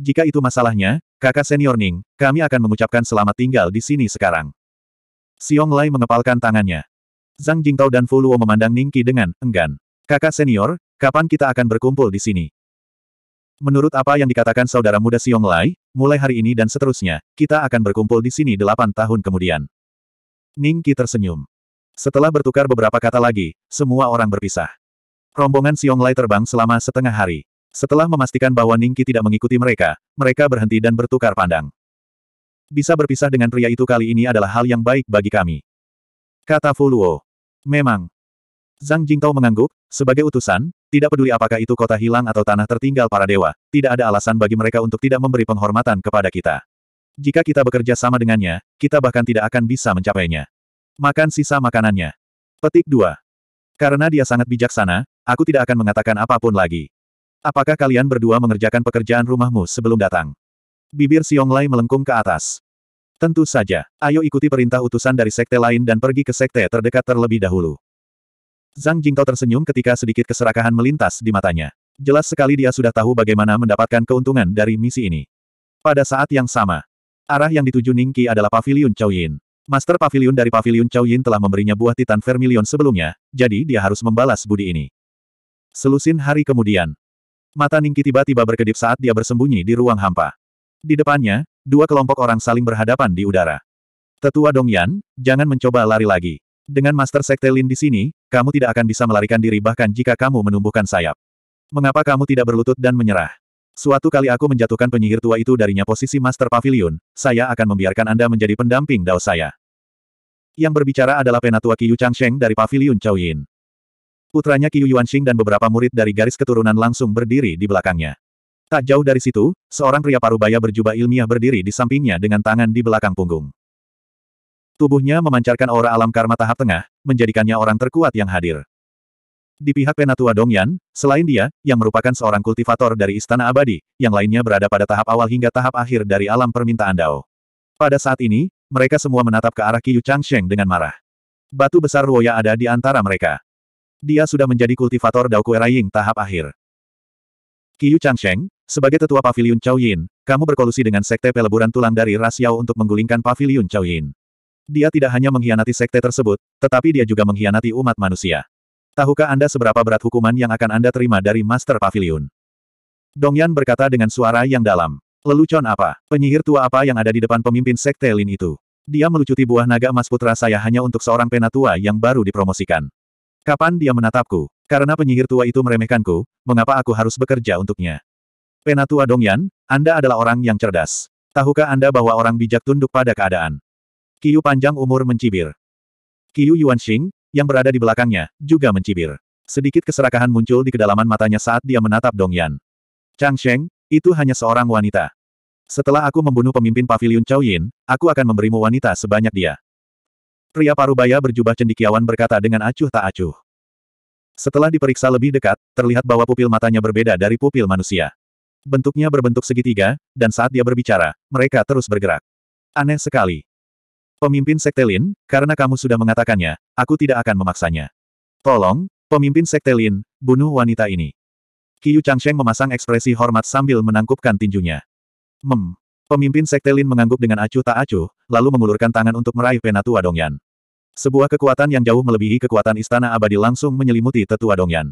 Jika itu masalahnya, kakak senior Ning, kami akan mengucapkan selamat tinggal di sini sekarang. Xiong Lai mengepalkan tangannya. Zhang Jingtao dan Fu Luo memandang Ning Qi dengan enggan. Kakak senior, kapan kita akan berkumpul di sini? Menurut apa yang dikatakan saudara muda Xiong Lai, mulai hari ini dan seterusnya, kita akan berkumpul di sini delapan tahun kemudian. Ning Qi tersenyum. Setelah bertukar beberapa kata lagi, semua orang berpisah. Rombongan Xiong Lai terbang selama setengah hari. Setelah memastikan bahwa Ningki tidak mengikuti mereka, mereka berhenti dan bertukar pandang. Bisa berpisah dengan pria itu kali ini adalah hal yang baik bagi kami. Kata Fuluo. Memang. Zhang Jingtao mengangguk, sebagai utusan, tidak peduli apakah itu kota hilang atau tanah tertinggal para dewa, tidak ada alasan bagi mereka untuk tidak memberi penghormatan kepada kita. Jika kita bekerja sama dengannya, kita bahkan tidak akan bisa mencapainya. Makan sisa makanannya. Petik 2. Karena dia sangat bijaksana, aku tidak akan mengatakan apapun lagi. Apakah kalian berdua mengerjakan pekerjaan rumahmu sebelum datang? Bibir Lai melengkung ke atas. Tentu saja, ayo ikuti perintah utusan dari sekte lain dan pergi ke sekte terdekat terlebih dahulu. Zhang Jingtao tersenyum ketika sedikit keserakahan melintas di matanya. Jelas sekali dia sudah tahu bagaimana mendapatkan keuntungan dari misi ini. Pada saat yang sama, arah yang dituju Ningqi adalah Paviliun Yin. Master Paviliun dari Paviliun Yin telah memberinya buah Titan Vermilion sebelumnya, jadi dia harus membalas budi ini. Selusin hari kemudian, Mata Ningki tiba-tiba berkedip saat dia bersembunyi di ruang hampa. Di depannya, dua kelompok orang saling berhadapan di udara. Tetua Dongyan, jangan mencoba lari lagi. Dengan Master Sekte Lin di sini, kamu tidak akan bisa melarikan diri bahkan jika kamu menumbuhkan sayap. Mengapa kamu tidak berlutut dan menyerah? Suatu kali aku menjatuhkan penyihir tua itu darinya posisi Master Pavilion, saya akan membiarkan Anda menjadi pendamping dao saya. Yang berbicara adalah penatua Qiyu Changsheng dari Pavilion Chao Yin. Putranya Qiu Yuanxing dan beberapa murid dari garis keturunan langsung berdiri di belakangnya. Tak jauh dari situ, seorang pria parubaya berjubah ilmiah berdiri di sampingnya dengan tangan di belakang punggung. Tubuhnya memancarkan aura alam karma tahap tengah, menjadikannya orang terkuat yang hadir. Di pihak Penatua Dongyan, selain dia, yang merupakan seorang kultivator dari Istana Abadi, yang lainnya berada pada tahap awal hingga tahap akhir dari alam permintaan Dao. Pada saat ini, mereka semua menatap ke arah Qiu Changsheng dengan marah. Batu besar Ruoya ada di antara mereka dia sudah menjadi kultivator Daokue Raiying tahap akhir. Qiyu Changsheng, sebagai tetua pavilion Chao Yin, kamu berkolusi dengan sekte peleburan tulang dari Ras Yao untuk menggulingkan pavilion Chao Yin. Dia tidak hanya mengkhianati sekte tersebut, tetapi dia juga mengkhianati umat manusia. Tahukah Anda seberapa berat hukuman yang akan Anda terima dari Master Pavilion? Yan berkata dengan suara yang dalam. Lelucon apa? Penyihir tua apa yang ada di depan pemimpin sekte Lin itu? Dia melucuti buah naga emas putra saya hanya untuk seorang penatua yang baru dipromosikan. Kapan dia menatapku? Karena penyihir tua itu meremehkanku, mengapa aku harus bekerja untuknya? Penatua Dongyan, Anda adalah orang yang cerdas. Tahukah Anda bahwa orang bijak tunduk pada keadaan? Kiyu panjang umur mencibir. Kiyu Yuanxing, yang berada di belakangnya, juga mencibir. Sedikit keserakahan muncul di kedalaman matanya saat dia menatap Dongyan. Chang Sheng, itu hanya seorang wanita. Setelah aku membunuh pemimpin pavilion Chow Yin, aku akan memberimu wanita sebanyak dia. Pria parubaya berjubah cendikiawan berkata dengan acuh tak acuh. Setelah diperiksa lebih dekat, terlihat bahwa pupil matanya berbeda dari pupil manusia. Bentuknya berbentuk segitiga, dan saat dia berbicara, mereka terus bergerak. Aneh sekali. Pemimpin Sekte Lin, karena kamu sudah mengatakannya, aku tidak akan memaksanya. Tolong, pemimpin Sekte Lin, bunuh wanita ini. Qiu Changsheng memasang ekspresi hormat sambil menangkupkan tinjunya. Mem, Pemimpin Sekte Lin mengangguk dengan acuh tak acuh, lalu mengulurkan tangan untuk meraih Penatua Dongyan. Sebuah kekuatan yang jauh melebihi kekuatan Istana Abadi langsung menyelimuti tetua Dongyan.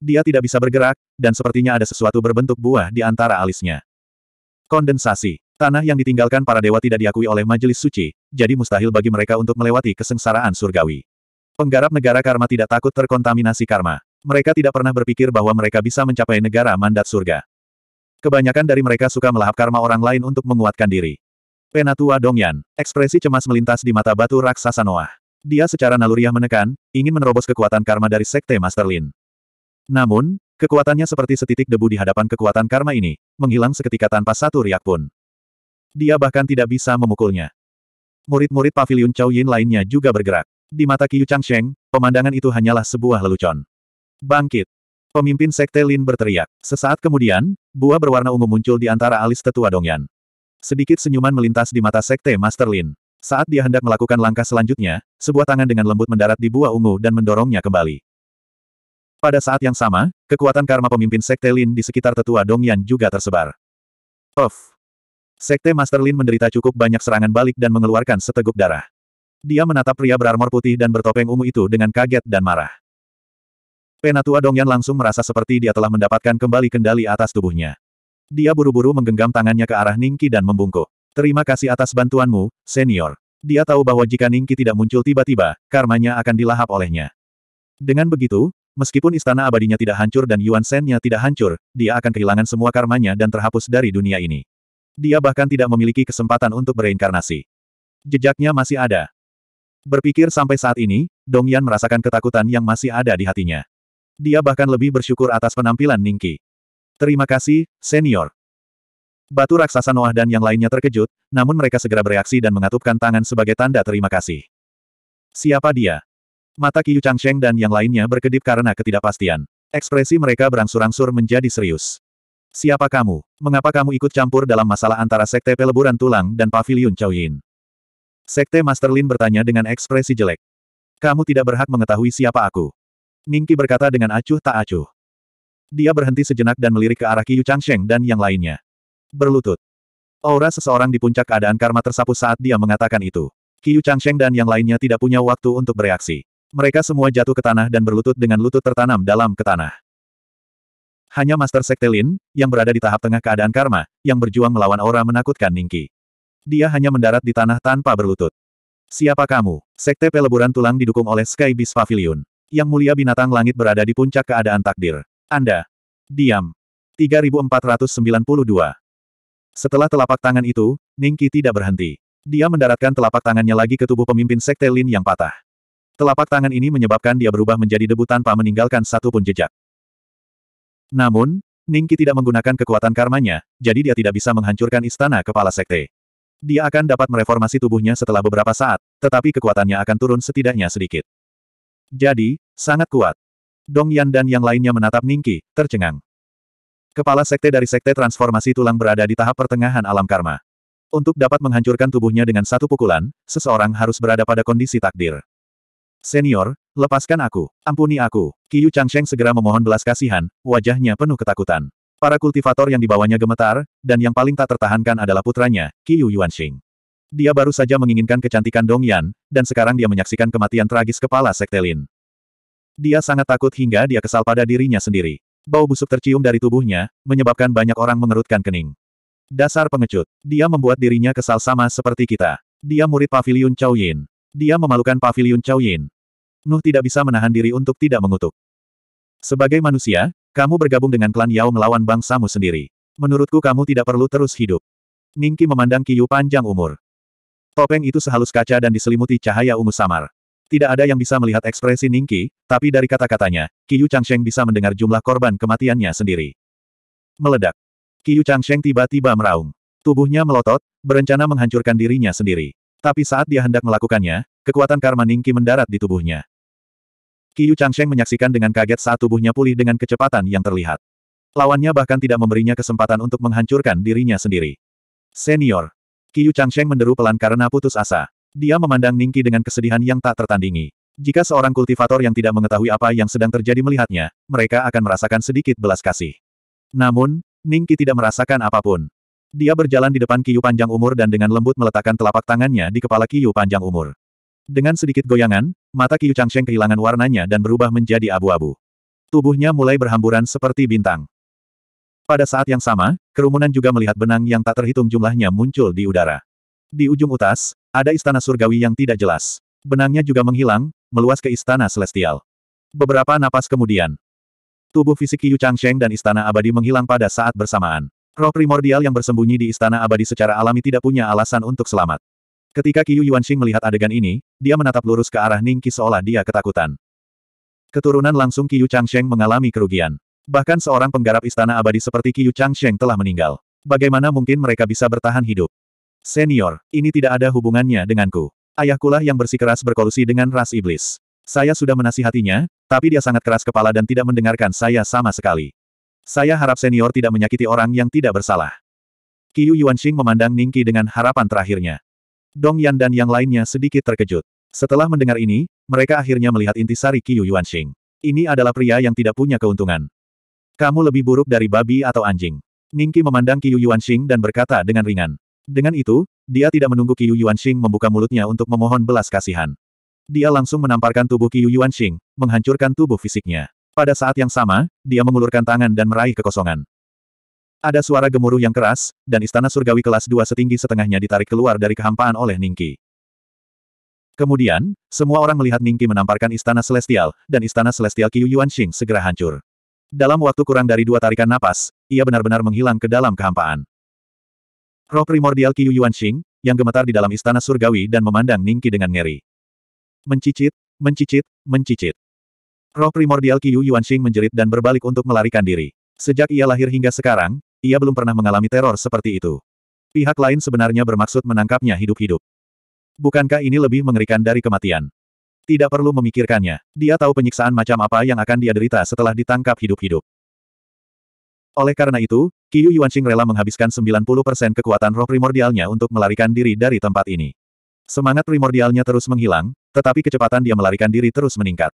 Dia tidak bisa bergerak, dan sepertinya ada sesuatu berbentuk buah di antara alisnya. Kondensasi. Tanah yang ditinggalkan para dewa tidak diakui oleh majelis suci, jadi mustahil bagi mereka untuk melewati kesengsaraan surgawi. Penggarap negara karma tidak takut terkontaminasi karma. Mereka tidak pernah berpikir bahwa mereka bisa mencapai negara mandat surga. Kebanyakan dari mereka suka melahap karma orang lain untuk menguatkan diri. Penatua Dongyan, ekspresi cemas melintas di mata batu raksasa Noah. Dia secara naluriah menekan, ingin menerobos kekuatan karma dari Sekte Master Lin. Namun, kekuatannya seperti setitik debu di hadapan kekuatan karma ini, menghilang seketika tanpa satu riak pun. Dia bahkan tidak bisa memukulnya. Murid-murid pavilion Chow Yin lainnya juga bergerak. Di mata Qiu Changsheng, pemandangan itu hanyalah sebuah lelucon. Bangkit, Pemimpin Sekte Lin berteriak. Sesaat kemudian, buah berwarna ungu muncul di antara alis tetua Dongyan. Sedikit senyuman melintas di mata Sekte Master Lin. Saat dia hendak melakukan langkah selanjutnya, sebuah tangan dengan lembut mendarat di buah ungu dan mendorongnya kembali. Pada saat yang sama, kekuatan karma pemimpin Sekte Lin di sekitar tetua Dongyan juga tersebar. Of, Sekte Master Lin menderita cukup banyak serangan balik dan mengeluarkan seteguk darah. Dia menatap pria berarmor putih dan bertopeng ungu itu dengan kaget dan marah. Penatua Dongyan langsung merasa seperti dia telah mendapatkan kembali kendali atas tubuhnya. Dia buru-buru menggenggam tangannya ke arah Ningki dan membungkuk. Terima kasih atas bantuanmu, senior. Dia tahu bahwa jika Ningki tidak muncul tiba-tiba, karmanya akan dilahap olehnya. Dengan begitu, meskipun istana abadinya tidak hancur dan Yuan Shen-nya tidak hancur, dia akan kehilangan semua karmanya dan terhapus dari dunia ini. Dia bahkan tidak memiliki kesempatan untuk bereinkarnasi. Jejaknya masih ada. Berpikir sampai saat ini, Dong Yan merasakan ketakutan yang masih ada di hatinya. Dia bahkan lebih bersyukur atas penampilan Ningki. Terima kasih, senior. Batu raksasa Noah dan yang lainnya terkejut, namun mereka segera bereaksi dan mengatupkan tangan sebagai tanda terima kasih. Siapa dia? Mata Qiyu Changsheng dan yang lainnya berkedip karena ketidakpastian. Ekspresi mereka berangsur-angsur menjadi serius. Siapa kamu? Mengapa kamu ikut campur dalam masalah antara Sekte Peleburan Tulang dan Paviliun Yin? Sekte Master Lin bertanya dengan ekspresi jelek. Kamu tidak berhak mengetahui siapa aku. Ningki berkata dengan acuh tak acuh. Dia berhenti sejenak dan melirik ke arah Qiyu Changsheng dan yang lainnya. Berlutut. Aura seseorang di puncak keadaan karma tersapu saat dia mengatakan itu. Qiyu Changsheng dan yang lainnya tidak punya waktu untuk bereaksi. Mereka semua jatuh ke tanah dan berlutut dengan lutut tertanam dalam ke tanah. Hanya Master Sekte Lin, yang berada di tahap tengah keadaan karma, yang berjuang melawan aura menakutkan Ningki. Dia hanya mendarat di tanah tanpa berlutut. Siapa kamu? Sekte peleburan tulang didukung oleh Sky Beast Pavilion. Yang mulia binatang langit berada di puncak keadaan takdir. Anda. Diam. 3492. Setelah telapak tangan itu, Ningki tidak berhenti. Dia mendaratkan telapak tangannya lagi ke tubuh pemimpin sekte Lin yang patah. Telapak tangan ini menyebabkan dia berubah menjadi debu tanpa meninggalkan satu pun jejak. Namun, Ningki tidak menggunakan kekuatan karmanya, jadi dia tidak bisa menghancurkan istana kepala sekte. Dia akan dapat mereformasi tubuhnya setelah beberapa saat, tetapi kekuatannya akan turun setidaknya sedikit. Jadi, Sangat kuat. Dong Yan dan yang lainnya menatap Ningki, tercengang. Kepala sekte dari sekte transformasi tulang berada di tahap pertengahan alam karma. Untuk dapat menghancurkan tubuhnya dengan satu pukulan, seseorang harus berada pada kondisi takdir. Senior, lepaskan aku, ampuni aku. Kiyu Changsheng segera memohon belas kasihan, wajahnya penuh ketakutan. Para kultivator yang dibawanya gemetar, dan yang paling tak tertahankan adalah putranya, Qiyu Yuanxing. Dia baru saja menginginkan kecantikan Dong Yan, dan sekarang dia menyaksikan kematian tragis kepala Sekte Lin. Dia sangat takut hingga dia kesal pada dirinya sendiri. Bau busuk tercium dari tubuhnya, menyebabkan banyak orang mengerutkan kening. Dasar pengecut. Dia membuat dirinya kesal sama seperti kita. Dia murid Pavilion Chow Yin. Dia memalukan Pavilion Chow Yin. Nuh tidak bisa menahan diri untuk tidak mengutuk. Sebagai manusia, kamu bergabung dengan klan Yao melawan bangsamu sendiri. Menurutku kamu tidak perlu terus hidup. Ningki memandang Kiyu panjang umur. Topeng itu sehalus kaca dan diselimuti cahaya ungu samar. Tidak ada yang bisa melihat ekspresi Ningki, tapi dari kata-katanya, Qiyu Changsheng bisa mendengar jumlah korban kematiannya sendiri. Meledak. Qiyu Changsheng tiba-tiba meraung. Tubuhnya melotot, berencana menghancurkan dirinya sendiri. Tapi saat dia hendak melakukannya, kekuatan karma Ningki mendarat di tubuhnya. Qiyu Changsheng menyaksikan dengan kaget saat tubuhnya pulih dengan kecepatan yang terlihat. Lawannya bahkan tidak memberinya kesempatan untuk menghancurkan dirinya sendiri. Senior. Qiyu Changsheng menderu pelan karena putus asa. Dia memandang Ningki dengan kesedihan yang tak tertandingi. Jika seorang kultivator yang tidak mengetahui apa yang sedang terjadi melihatnya, mereka akan merasakan sedikit belas kasih. Namun, Ningki tidak merasakan apapun. Dia berjalan di depan Kiyu panjang umur dan dengan lembut meletakkan telapak tangannya di kepala Kiyu panjang umur. Dengan sedikit goyangan, mata Kiyu Changsheng kehilangan warnanya dan berubah menjadi abu-abu. Tubuhnya mulai berhamburan seperti bintang. Pada saat yang sama, kerumunan juga melihat benang yang tak terhitung jumlahnya muncul di udara. Di ujung utas, ada istana surgawi yang tidak jelas. Benangnya juga menghilang, meluas ke istana celestial. Beberapa napas kemudian, tubuh fisik Yu Changsheng dan istana abadi menghilang pada saat bersamaan. Roh primordial yang bersembunyi di istana abadi secara alami tidak punya alasan untuk selamat. Ketika Qiyu Yuanxing melihat adegan ini, dia menatap lurus ke arah Ningqi seolah dia ketakutan. Keturunan langsung Qiyu Changsheng mengalami kerugian. Bahkan seorang penggarap istana abadi seperti Qiyu Changsheng telah meninggal. Bagaimana mungkin mereka bisa bertahan hidup? Senior, ini tidak ada hubungannya denganku. Ayahkulah yang bersikeras berkolusi dengan ras iblis. Saya sudah menasihatinya, tapi dia sangat keras kepala dan tidak mendengarkan saya sama sekali. Saya harap senior tidak menyakiti orang yang tidak bersalah. Qiu Yuanxing memandang Ningqi dengan harapan terakhirnya. Dong Yan dan yang lainnya sedikit terkejut. Setelah mendengar ini, mereka akhirnya melihat intisari Qiu Yuanxing. Ini adalah pria yang tidak punya keuntungan. Kamu lebih buruk dari babi atau anjing. Ningqi memandang Qiu Yuanxing dan berkata dengan ringan. Dengan itu, dia tidak menunggu Qiu Yuanxing membuka mulutnya untuk memohon belas kasihan. Dia langsung menamparkan tubuh Qiu Yuanxing, menghancurkan tubuh fisiknya. Pada saat yang sama, dia mengulurkan tangan dan meraih kekosongan. Ada suara gemuruh yang keras, dan istana surgawi kelas 2 setinggi setengahnya ditarik keluar dari kehampaan oleh Ningki. Kemudian, semua orang melihat Ningki menamparkan istana celestial, dan istana celestial Qiu Yuanxing segera hancur. Dalam waktu kurang dari dua tarikan napas, ia benar-benar menghilang ke dalam kehampaan. Roh primordial Yuan Yuanxing, yang gemetar di dalam istana surgawi dan memandang Ningki dengan ngeri. Mencicit, mencicit, mencicit. Roh primordial Yuan Yuanxing menjerit dan berbalik untuk melarikan diri. Sejak ia lahir hingga sekarang, ia belum pernah mengalami teror seperti itu. Pihak lain sebenarnya bermaksud menangkapnya hidup-hidup. Bukankah ini lebih mengerikan dari kematian? Tidak perlu memikirkannya. Dia tahu penyiksaan macam apa yang akan dia derita setelah ditangkap hidup-hidup. Oleh karena itu, Qiyu Yuanxing rela menghabiskan 90% kekuatan roh primordialnya untuk melarikan diri dari tempat ini. Semangat primordialnya terus menghilang, tetapi kecepatan dia melarikan diri terus meningkat.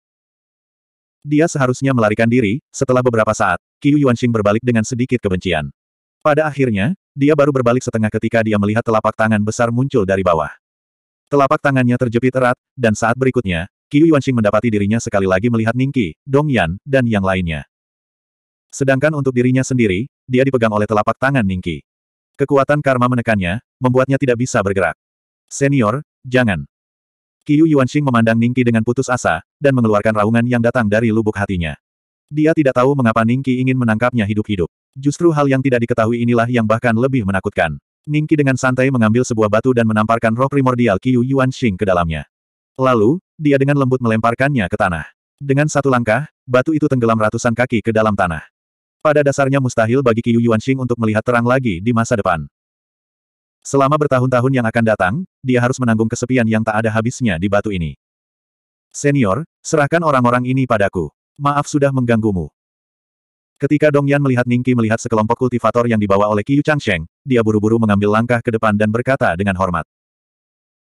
Dia seharusnya melarikan diri, setelah beberapa saat, Qiyu Yuanxing berbalik dengan sedikit kebencian. Pada akhirnya, dia baru berbalik setengah ketika dia melihat telapak tangan besar muncul dari bawah. Telapak tangannya terjepit erat, dan saat berikutnya, Qiyu Yuanxing mendapati dirinya sekali lagi melihat Ningqi, Dongyan, dan yang lainnya. Sedangkan untuk dirinya sendiri, dia dipegang oleh telapak tangan Ningki. Kekuatan karma menekannya, membuatnya tidak bisa bergerak. Senior, jangan. Qiu Yuanxing memandang Ningki dengan putus asa, dan mengeluarkan raungan yang datang dari lubuk hatinya. Dia tidak tahu mengapa Ningki ingin menangkapnya hidup-hidup. Justru hal yang tidak diketahui inilah yang bahkan lebih menakutkan. Ningki dengan santai mengambil sebuah batu dan menamparkan roh primordial Qiu Yuanxing ke dalamnya. Lalu, dia dengan lembut melemparkannya ke tanah. Dengan satu langkah, batu itu tenggelam ratusan kaki ke dalam tanah. Pada dasarnya mustahil bagi Qiu Yuanxing untuk melihat terang lagi di masa depan. Selama bertahun-tahun yang akan datang, dia harus menanggung kesepian yang tak ada habisnya di batu ini. Senior, serahkan orang-orang ini padaku. Maaf sudah mengganggumu. Ketika Dong Yan melihat Ningki melihat sekelompok kultivator yang dibawa oleh Qiu Changsheng, dia buru-buru mengambil langkah ke depan dan berkata dengan hormat.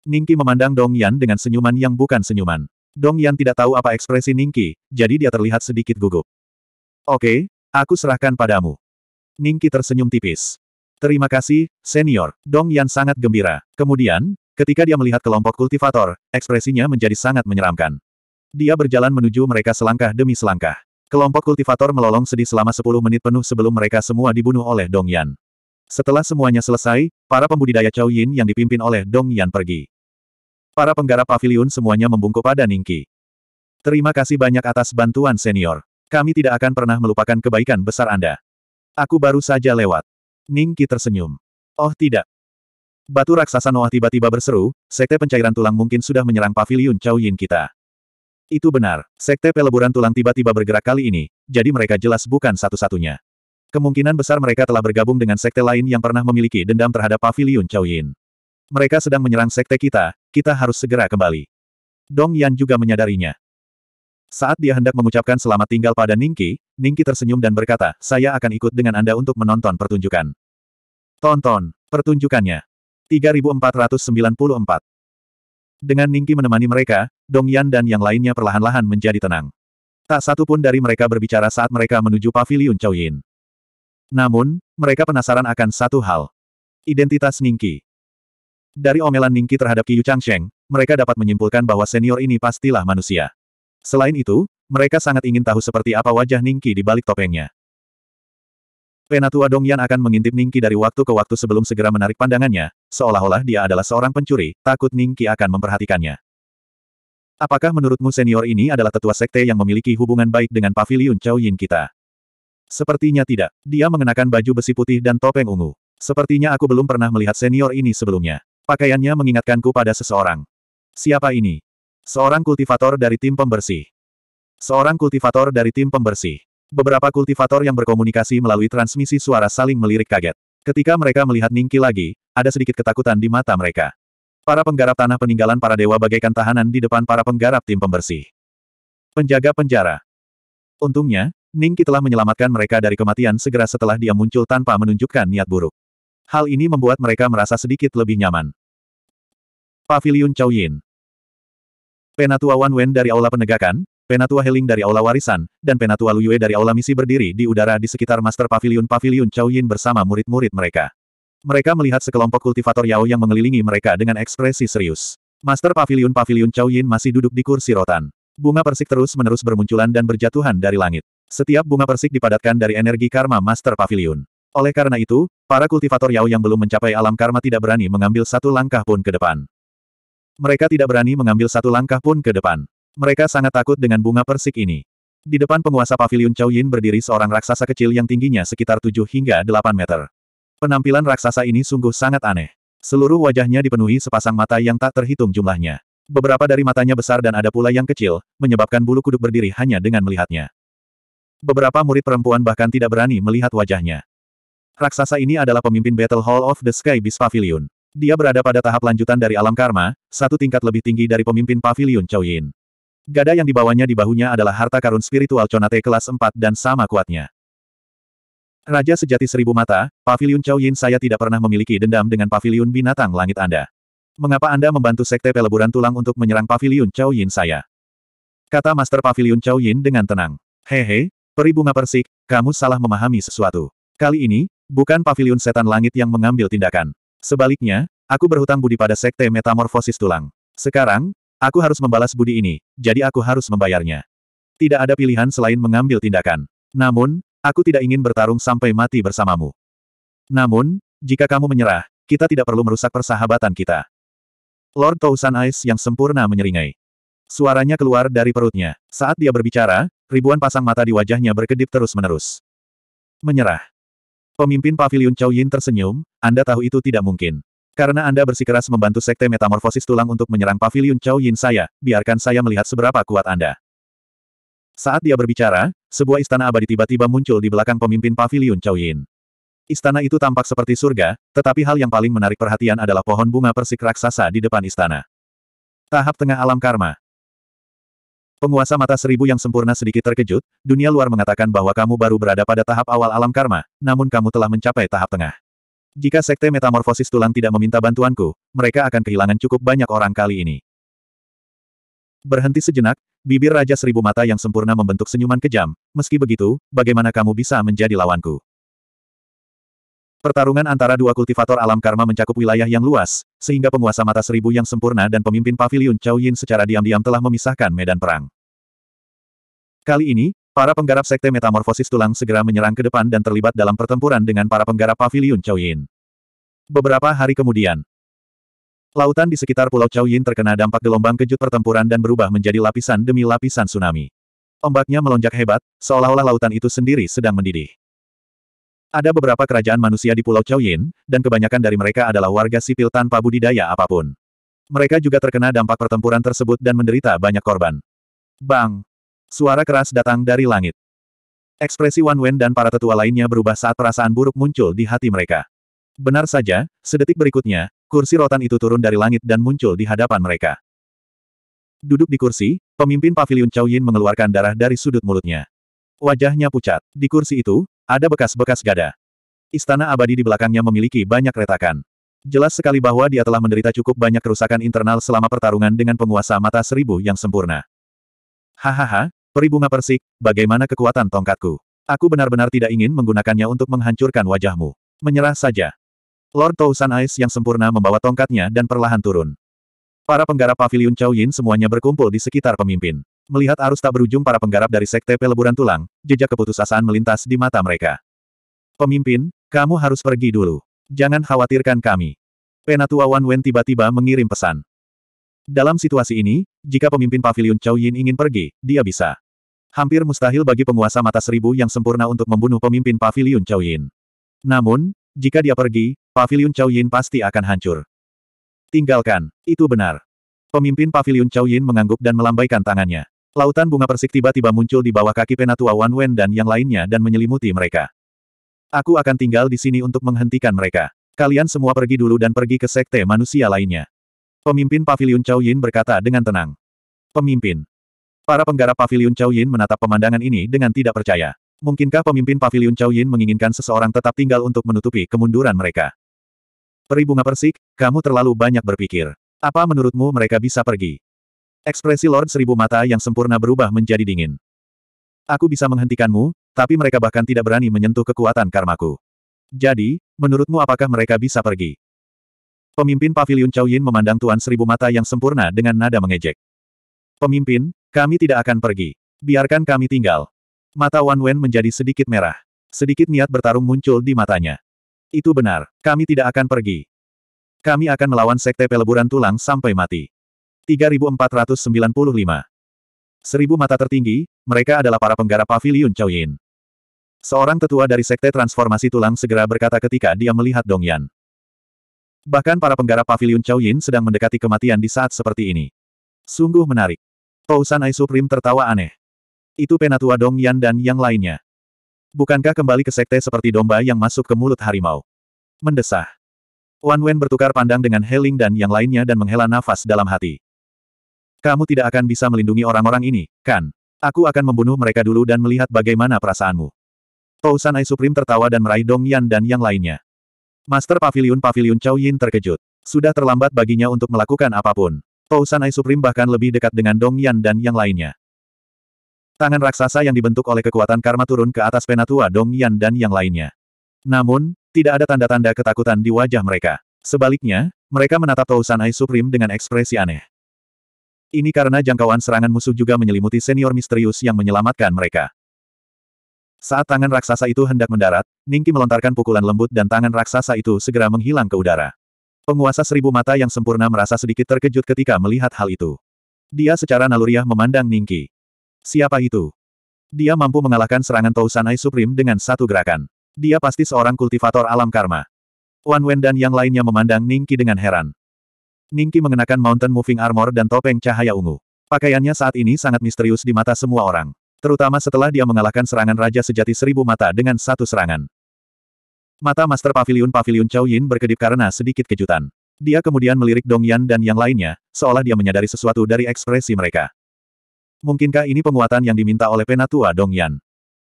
Ningki memandang Dong Yan dengan senyuman yang bukan senyuman. Dong Yan tidak tahu apa ekspresi Ningki, jadi dia terlihat sedikit gugup. Oke, Aku serahkan padamu. Ningki tersenyum tipis. Terima kasih, senior. Dong Yan sangat gembira. Kemudian, ketika dia melihat kelompok kultivator, ekspresinya menjadi sangat menyeramkan. Dia berjalan menuju mereka selangkah demi selangkah. Kelompok kultivator melolong sedih selama 10 menit penuh sebelum mereka semua dibunuh oleh Dong Yan. Setelah semuanya selesai, para pembudidaya Chow Yin yang dipimpin oleh Dong Yan pergi. Para penggarap pavilion semuanya membungkuk pada Ningki. Terima kasih banyak atas bantuan senior. Kami tidak akan pernah melupakan kebaikan besar Anda. Aku baru saja lewat. Ning Qi tersenyum. Oh tidak. Batu raksasa Noah tiba-tiba berseru, sekte pencairan tulang mungkin sudah menyerang pavilion Chow Yin kita. Itu benar, sekte peleburan tulang tiba-tiba bergerak kali ini, jadi mereka jelas bukan satu-satunya. Kemungkinan besar mereka telah bergabung dengan sekte lain yang pernah memiliki dendam terhadap pavilion Chow Yin. Mereka sedang menyerang sekte kita, kita harus segera kembali. Dong Yan juga menyadarinya. Saat dia hendak mengucapkan selamat tinggal pada Ningki, Ningki tersenyum dan berkata, saya akan ikut dengan Anda untuk menonton pertunjukan. Tonton, pertunjukannya. 3494. Dengan Ningki menemani mereka, Dongyan dan yang lainnya perlahan-lahan menjadi tenang. Tak satu pun dari mereka berbicara saat mereka menuju paviliun Yin. Namun, mereka penasaran akan satu hal. Identitas Ningki. Dari omelan Ningki terhadap Qiyu Changsheng, mereka dapat menyimpulkan bahwa senior ini pastilah manusia. Selain itu, mereka sangat ingin tahu seperti apa wajah Ningki di balik topengnya. Penatua Dongyan akan mengintip Ningki dari waktu ke waktu sebelum segera menarik pandangannya, seolah-olah dia adalah seorang pencuri, takut Ningki akan memperhatikannya. Apakah menurutmu senior ini adalah tetua sekte yang memiliki hubungan baik dengan pavilion Chow Yin kita? Sepertinya tidak. Dia mengenakan baju besi putih dan topeng ungu. Sepertinya aku belum pernah melihat senior ini sebelumnya. Pakaiannya mengingatkanku pada seseorang. Siapa ini? Seorang kultivator dari tim pembersih. Seorang kultivator dari tim pembersih. Beberapa kultivator yang berkomunikasi melalui transmisi suara saling melirik kaget. Ketika mereka melihat Ningki lagi, ada sedikit ketakutan di mata mereka. Para penggarap tanah peninggalan para dewa bagaikan tahanan di depan para penggarap tim pembersih. Penjaga penjara. Untungnya, Ningki telah menyelamatkan mereka dari kematian segera setelah dia muncul tanpa menunjukkan niat buruk. Hal ini membuat mereka merasa sedikit lebih nyaman. Paviliun Chow Yin. Penatua Wan Wen dari Aula Penegakan, Penatua Heling dari Aula Warisan, dan Penatua Lu Yue dari Aula Misi berdiri di udara di sekitar Master Pavilion Pavilion Chow Yin bersama murid-murid mereka. Mereka melihat sekelompok kultivator Yao yang mengelilingi mereka dengan ekspresi serius. Master Pavilion Pavilion Chow Yin masih duduk di kursi rotan. Bunga persik terus-menerus bermunculan dan berjatuhan dari langit. Setiap bunga persik dipadatkan dari energi karma Master Pavilion. Oleh karena itu, para kultivator Yao yang belum mencapai alam karma tidak berani mengambil satu langkah pun ke depan. Mereka tidak berani mengambil satu langkah pun ke depan. Mereka sangat takut dengan bunga persik ini. Di depan penguasa pavilion Chow Yin berdiri seorang raksasa kecil yang tingginya sekitar 7 hingga 8 meter. Penampilan raksasa ini sungguh sangat aneh. Seluruh wajahnya dipenuhi sepasang mata yang tak terhitung jumlahnya. Beberapa dari matanya besar dan ada pula yang kecil, menyebabkan bulu kuduk berdiri hanya dengan melihatnya. Beberapa murid perempuan bahkan tidak berani melihat wajahnya. Raksasa ini adalah pemimpin Battle Hall of the Sky Beast Pavilion. Dia berada pada tahap lanjutan dari alam karma, satu tingkat lebih tinggi dari pemimpin pavilion Chow Yin. Gada yang dibawanya di bahunya adalah harta karun spiritual Chonate kelas 4 dan sama kuatnya. Raja sejati seribu mata, pavilion Chow Yin saya tidak pernah memiliki dendam dengan pavilion binatang langit Anda. Mengapa Anda membantu sekte peleburan tulang untuk menyerang pavilion Chow Yin saya? Kata Master Pavilion Chow Yin dengan tenang. Hehe, peri bunga persik, kamu salah memahami sesuatu. Kali ini, bukan pavilion setan langit yang mengambil tindakan. Sebaliknya, aku berhutang budi pada sekte metamorfosis tulang. Sekarang, aku harus membalas budi ini, jadi aku harus membayarnya. Tidak ada pilihan selain mengambil tindakan. Namun, aku tidak ingin bertarung sampai mati bersamamu. Namun, jika kamu menyerah, kita tidak perlu merusak persahabatan kita. Lord Tousan Ice yang sempurna menyeringai. Suaranya keluar dari perutnya. Saat dia berbicara, ribuan pasang mata di wajahnya berkedip terus-menerus. Menyerah. Pemimpin Paviliun Chow Yin tersenyum, Anda tahu itu tidak mungkin. Karena Anda bersikeras membantu Sekte Metamorfosis Tulang untuk menyerang Paviliun Chow Yin saya, biarkan saya melihat seberapa kuat Anda. Saat dia berbicara, sebuah istana abadi tiba-tiba muncul di belakang pemimpin Paviliun Chow Yin. Istana itu tampak seperti surga, tetapi hal yang paling menarik perhatian adalah pohon bunga persik raksasa di depan istana. Tahap tengah alam karma. Penguasa mata seribu yang sempurna sedikit terkejut, dunia luar mengatakan bahwa kamu baru berada pada tahap awal alam karma, namun kamu telah mencapai tahap tengah. Jika sekte metamorfosis tulang tidak meminta bantuanku, mereka akan kehilangan cukup banyak orang kali ini. Berhenti sejenak, bibir Raja Seribu Mata yang sempurna membentuk senyuman kejam, meski begitu, bagaimana kamu bisa menjadi lawanku? Pertarungan antara dua kultivator alam karma mencakup wilayah yang luas, sehingga penguasa mata seribu yang sempurna dan pemimpin pavilion Chow Yin secara diam-diam telah memisahkan medan perang. Kali ini, para penggarap sekte metamorfosis tulang segera menyerang ke depan dan terlibat dalam pertempuran dengan para penggarap pavilion Chow Yin. Beberapa hari kemudian, lautan di sekitar Pulau Chow Yin terkena dampak gelombang kejut pertempuran dan berubah menjadi lapisan demi lapisan tsunami. Ombaknya melonjak hebat, seolah-olah lautan itu sendiri sedang mendidih. Ada beberapa kerajaan manusia di Pulau Chaoyin, dan kebanyakan dari mereka adalah warga sipil tanpa budidaya apapun. Mereka juga terkena dampak pertempuran tersebut dan menderita banyak korban. Bang! Suara keras datang dari langit. Ekspresi Wan Wen dan para tetua lainnya berubah saat perasaan buruk muncul di hati mereka. Benar saja, sedetik berikutnya, kursi rotan itu turun dari langit dan muncul di hadapan mereka. Duduk di kursi, pemimpin pavilion Chow Yin mengeluarkan darah dari sudut mulutnya. Wajahnya pucat. Di kursi itu, ada bekas-bekas gada. Istana abadi di belakangnya memiliki banyak retakan. Jelas sekali bahwa dia telah menderita cukup banyak kerusakan internal selama pertarungan dengan penguasa mata seribu yang sempurna. Hahaha, peribunga persik, bagaimana kekuatan tongkatku? Aku benar-benar tidak ingin menggunakannya untuk menghancurkan wajahmu. Menyerah saja. Lord Tousan Ice yang sempurna membawa tongkatnya dan perlahan turun. Para penggarap pavilion Chow Yin semuanya berkumpul di sekitar pemimpin. Melihat arus tak berujung para penggarap dari sekte peleburan tulang, jejak keputusasaan melintas di mata mereka. Pemimpin, kamu harus pergi dulu. Jangan khawatirkan kami. Penatua Wan Wen tiba-tiba mengirim pesan. Dalam situasi ini, jika pemimpin pavilion Chow Yin ingin pergi, dia bisa. Hampir mustahil bagi penguasa mata seribu yang sempurna untuk membunuh pemimpin pavilion Chow Yin. Namun, jika dia pergi, pavilion Chow Yin pasti akan hancur. Tinggalkan, itu benar. Pemimpin pavilion Chow Yin mengangguk dan melambaikan tangannya. Lautan bunga persik tiba-tiba muncul di bawah kaki penatua Wan Wen dan yang lainnya dan menyelimuti mereka. Aku akan tinggal di sini untuk menghentikan mereka. Kalian semua pergi dulu dan pergi ke sekte manusia lainnya. Pemimpin Paviliun Chow Yin berkata dengan tenang. Pemimpin. Para penggarap Paviliun Chow Yin menatap pemandangan ini dengan tidak percaya. Mungkinkah pemimpin Paviliun Chow Yin menginginkan seseorang tetap tinggal untuk menutupi kemunduran mereka? Peri bunga persik, kamu terlalu banyak berpikir. Apa menurutmu mereka bisa pergi? Ekspresi Lord Seribu Mata yang sempurna berubah menjadi dingin. Aku bisa menghentikanmu, tapi mereka bahkan tidak berani menyentuh kekuatan karmaku. Jadi, menurutmu apakah mereka bisa pergi? Pemimpin Paviliun Chow Yin memandang Tuan Seribu Mata yang sempurna dengan nada mengejek. Pemimpin, kami tidak akan pergi. Biarkan kami tinggal. Mata Wan Wen menjadi sedikit merah. Sedikit niat bertarung muncul di matanya. Itu benar, kami tidak akan pergi. Kami akan melawan Sekte Peleburan Tulang sampai mati. 3495. Seribu mata tertinggi, mereka adalah para penggarap pavilion Chow Yin. Seorang tetua dari Sekte Transformasi Tulang segera berkata ketika dia melihat Dong Yan. Bahkan para penggarap pavilion Chow Yin sedang mendekati kematian di saat seperti ini. Sungguh menarik. Tousan Ai Supreme tertawa aneh. Itu penatua Dong Yan dan yang lainnya. Bukankah kembali ke sekte seperti domba yang masuk ke mulut harimau? Mendesah. Wan Wen bertukar pandang dengan Heling dan yang lainnya dan menghela nafas dalam hati. Kamu tidak akan bisa melindungi orang-orang ini, kan? Aku akan membunuh mereka dulu dan melihat bagaimana perasaanmu. Tou Sanai Supreme tertawa dan meraih Dong Yan dan yang lainnya. Master Pavilion Pavilion Chow Yin terkejut. Sudah terlambat baginya untuk melakukan apapun. Tou Sanai Supreme bahkan lebih dekat dengan Dong Yan dan yang lainnya. Tangan raksasa yang dibentuk oleh kekuatan karma turun ke atas penatua Dong Yan dan yang lainnya. Namun, tidak ada tanda-tanda ketakutan di wajah mereka. Sebaliknya, mereka menatap Tou Sanai Supreme dengan ekspresi aneh. Ini karena jangkauan serangan musuh juga menyelimuti senior misterius yang menyelamatkan mereka. Saat tangan raksasa itu hendak mendarat, Ningki melontarkan pukulan lembut dan tangan raksasa itu segera menghilang ke udara. Penguasa seribu mata yang sempurna merasa sedikit terkejut ketika melihat hal itu. Dia secara naluriah memandang Ningki. Siapa itu? Dia mampu mengalahkan serangan Tousanai Supreme dengan satu gerakan. Dia pasti seorang kultivator alam karma. Wan Wen dan yang lainnya memandang Ningki dengan heran. Ningki mengenakan mountain moving armor dan topeng cahaya ungu. Pakaiannya saat ini sangat misterius di mata semua orang. Terutama setelah dia mengalahkan serangan Raja Sejati Seribu Mata dengan satu serangan. Mata Master Pavilion Pavilion Chow Yin berkedip karena sedikit kejutan. Dia kemudian melirik Dong Yan dan yang lainnya, seolah dia menyadari sesuatu dari ekspresi mereka. Mungkinkah ini penguatan yang diminta oleh penatua Dong Yan?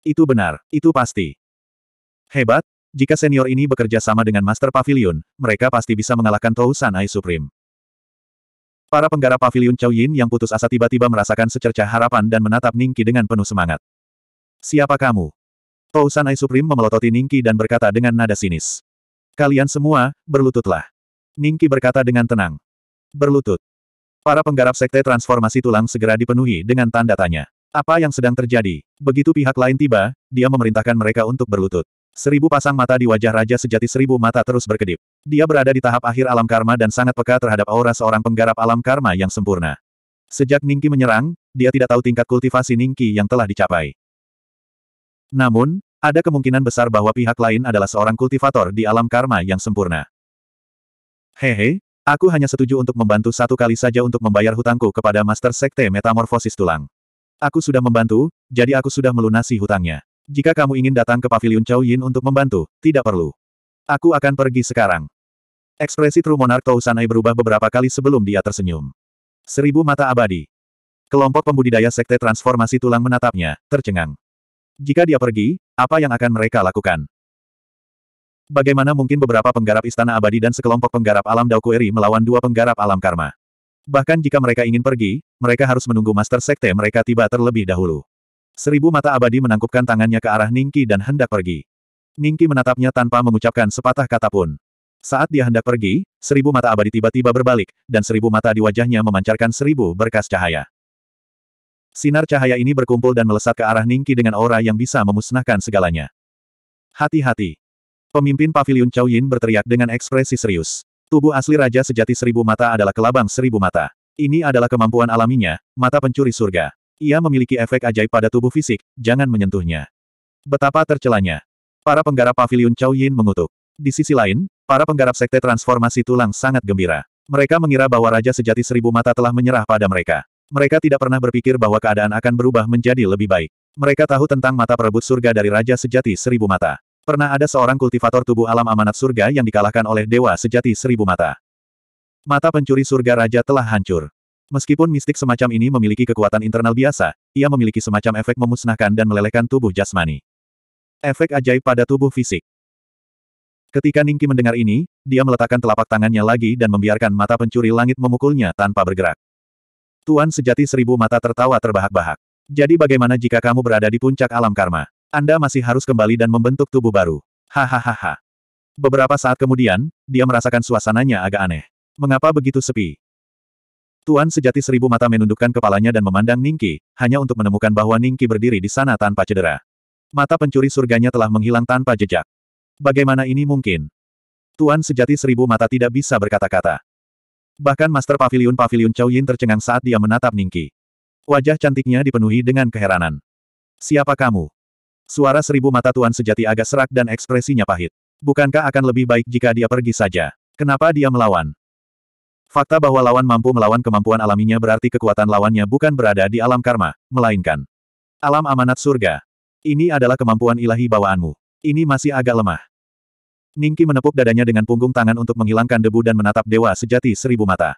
Itu benar, itu pasti. Hebat, jika senior ini bekerja sama dengan Master Pavilion, mereka pasti bisa mengalahkan Tou San Supreme. Para penggarap pavilion Chow Yin yang putus asa tiba-tiba merasakan secerca harapan dan menatap Ningki dengan penuh semangat. Siapa kamu? Tou Sanai Supreme memelototi Ningki dan berkata dengan nada sinis. Kalian semua, berlututlah. Ningki berkata dengan tenang. Berlutut. Para penggarap sekte transformasi tulang segera dipenuhi dengan tanda tanya. Apa yang sedang terjadi? Begitu pihak lain tiba, dia memerintahkan mereka untuk berlutut. Seribu pasang mata di wajah Raja Sejati seribu mata terus berkedip. Dia berada di tahap akhir alam karma dan sangat peka terhadap aura seorang penggarap alam karma yang sempurna. Sejak Ningki menyerang, dia tidak tahu tingkat kultivasi Ningki yang telah dicapai. Namun, ada kemungkinan besar bahwa pihak lain adalah seorang kultivator di alam karma yang sempurna. Hehe, aku hanya setuju untuk membantu satu kali saja untuk membayar hutangku kepada Master Sekte Metamorfosis Tulang. Aku sudah membantu, jadi aku sudah melunasi hutangnya. Jika kamu ingin datang ke pavilion Chow Yin untuk membantu, tidak perlu. Aku akan pergi sekarang. Ekspresi True Monarch Tou Sanai berubah beberapa kali sebelum dia tersenyum. Seribu mata abadi. Kelompok pembudidaya sekte transformasi tulang menatapnya, tercengang. Jika dia pergi, apa yang akan mereka lakukan? Bagaimana mungkin beberapa penggarap istana abadi dan sekelompok penggarap alam Daukueri melawan dua penggarap alam karma? Bahkan jika mereka ingin pergi, mereka harus menunggu master sekte mereka tiba terlebih dahulu. Seribu mata abadi menangkupkan tangannya ke arah Ningki dan hendak pergi. Ningki menatapnya tanpa mengucapkan sepatah kata pun. Saat dia hendak pergi, seribu mata abadi tiba-tiba berbalik, dan seribu mata di wajahnya memancarkan seribu berkas cahaya. Sinar cahaya ini berkumpul dan melesat ke arah Ningki dengan aura yang bisa memusnahkan segalanya. Hati-hati. Pemimpin Pavilion Chow Yin berteriak dengan ekspresi serius. Tubuh asli Raja Sejati Seribu Mata adalah kelabang seribu mata. Ini adalah kemampuan alaminya, mata pencuri surga. Ia memiliki efek ajaib pada tubuh fisik, jangan menyentuhnya. Betapa tercelanya. Para penggarap pavilion Chow Yin mengutuk. Di sisi lain, para penggarap sekte transformasi tulang sangat gembira. Mereka mengira bahwa Raja Sejati Seribu Mata telah menyerah pada mereka. Mereka tidak pernah berpikir bahwa keadaan akan berubah menjadi lebih baik. Mereka tahu tentang mata perebut surga dari Raja Sejati Seribu Mata. Pernah ada seorang kultivator tubuh alam amanat surga yang dikalahkan oleh Dewa Sejati Seribu Mata. Mata pencuri surga raja telah hancur. Meskipun mistik semacam ini memiliki kekuatan internal biasa, ia memiliki semacam efek memusnahkan dan melelehkan tubuh jasmani. Efek ajaib pada tubuh fisik. Ketika Ningki mendengar ini, dia meletakkan telapak tangannya lagi dan membiarkan mata pencuri langit memukulnya tanpa bergerak. Tuan sejati seribu mata tertawa terbahak-bahak. Jadi bagaimana jika kamu berada di puncak alam karma? Anda masih harus kembali dan membentuk tubuh baru. Hahaha. Beberapa saat kemudian, dia merasakan suasananya agak aneh. Mengapa begitu sepi? Tuan sejati seribu mata menundukkan kepalanya dan memandang Ningki, hanya untuk menemukan bahwa Ningki berdiri di sana tanpa cedera. Mata pencuri surganya telah menghilang tanpa jejak. Bagaimana ini mungkin? Tuan sejati seribu mata tidak bisa berkata-kata. Bahkan Master Pavilion Pavilion Chow Yin tercengang saat dia menatap Ningki. Wajah cantiknya dipenuhi dengan keheranan. Siapa kamu? Suara seribu mata Tuan sejati agak serak dan ekspresinya pahit. Bukankah akan lebih baik jika dia pergi saja? Kenapa dia melawan? Fakta bahwa lawan mampu melawan kemampuan alaminya berarti kekuatan lawannya bukan berada di alam karma, melainkan alam amanat surga. Ini adalah kemampuan ilahi bawaanmu. Ini masih agak lemah. Ningki menepuk dadanya dengan punggung tangan untuk menghilangkan debu dan menatap dewa sejati seribu mata.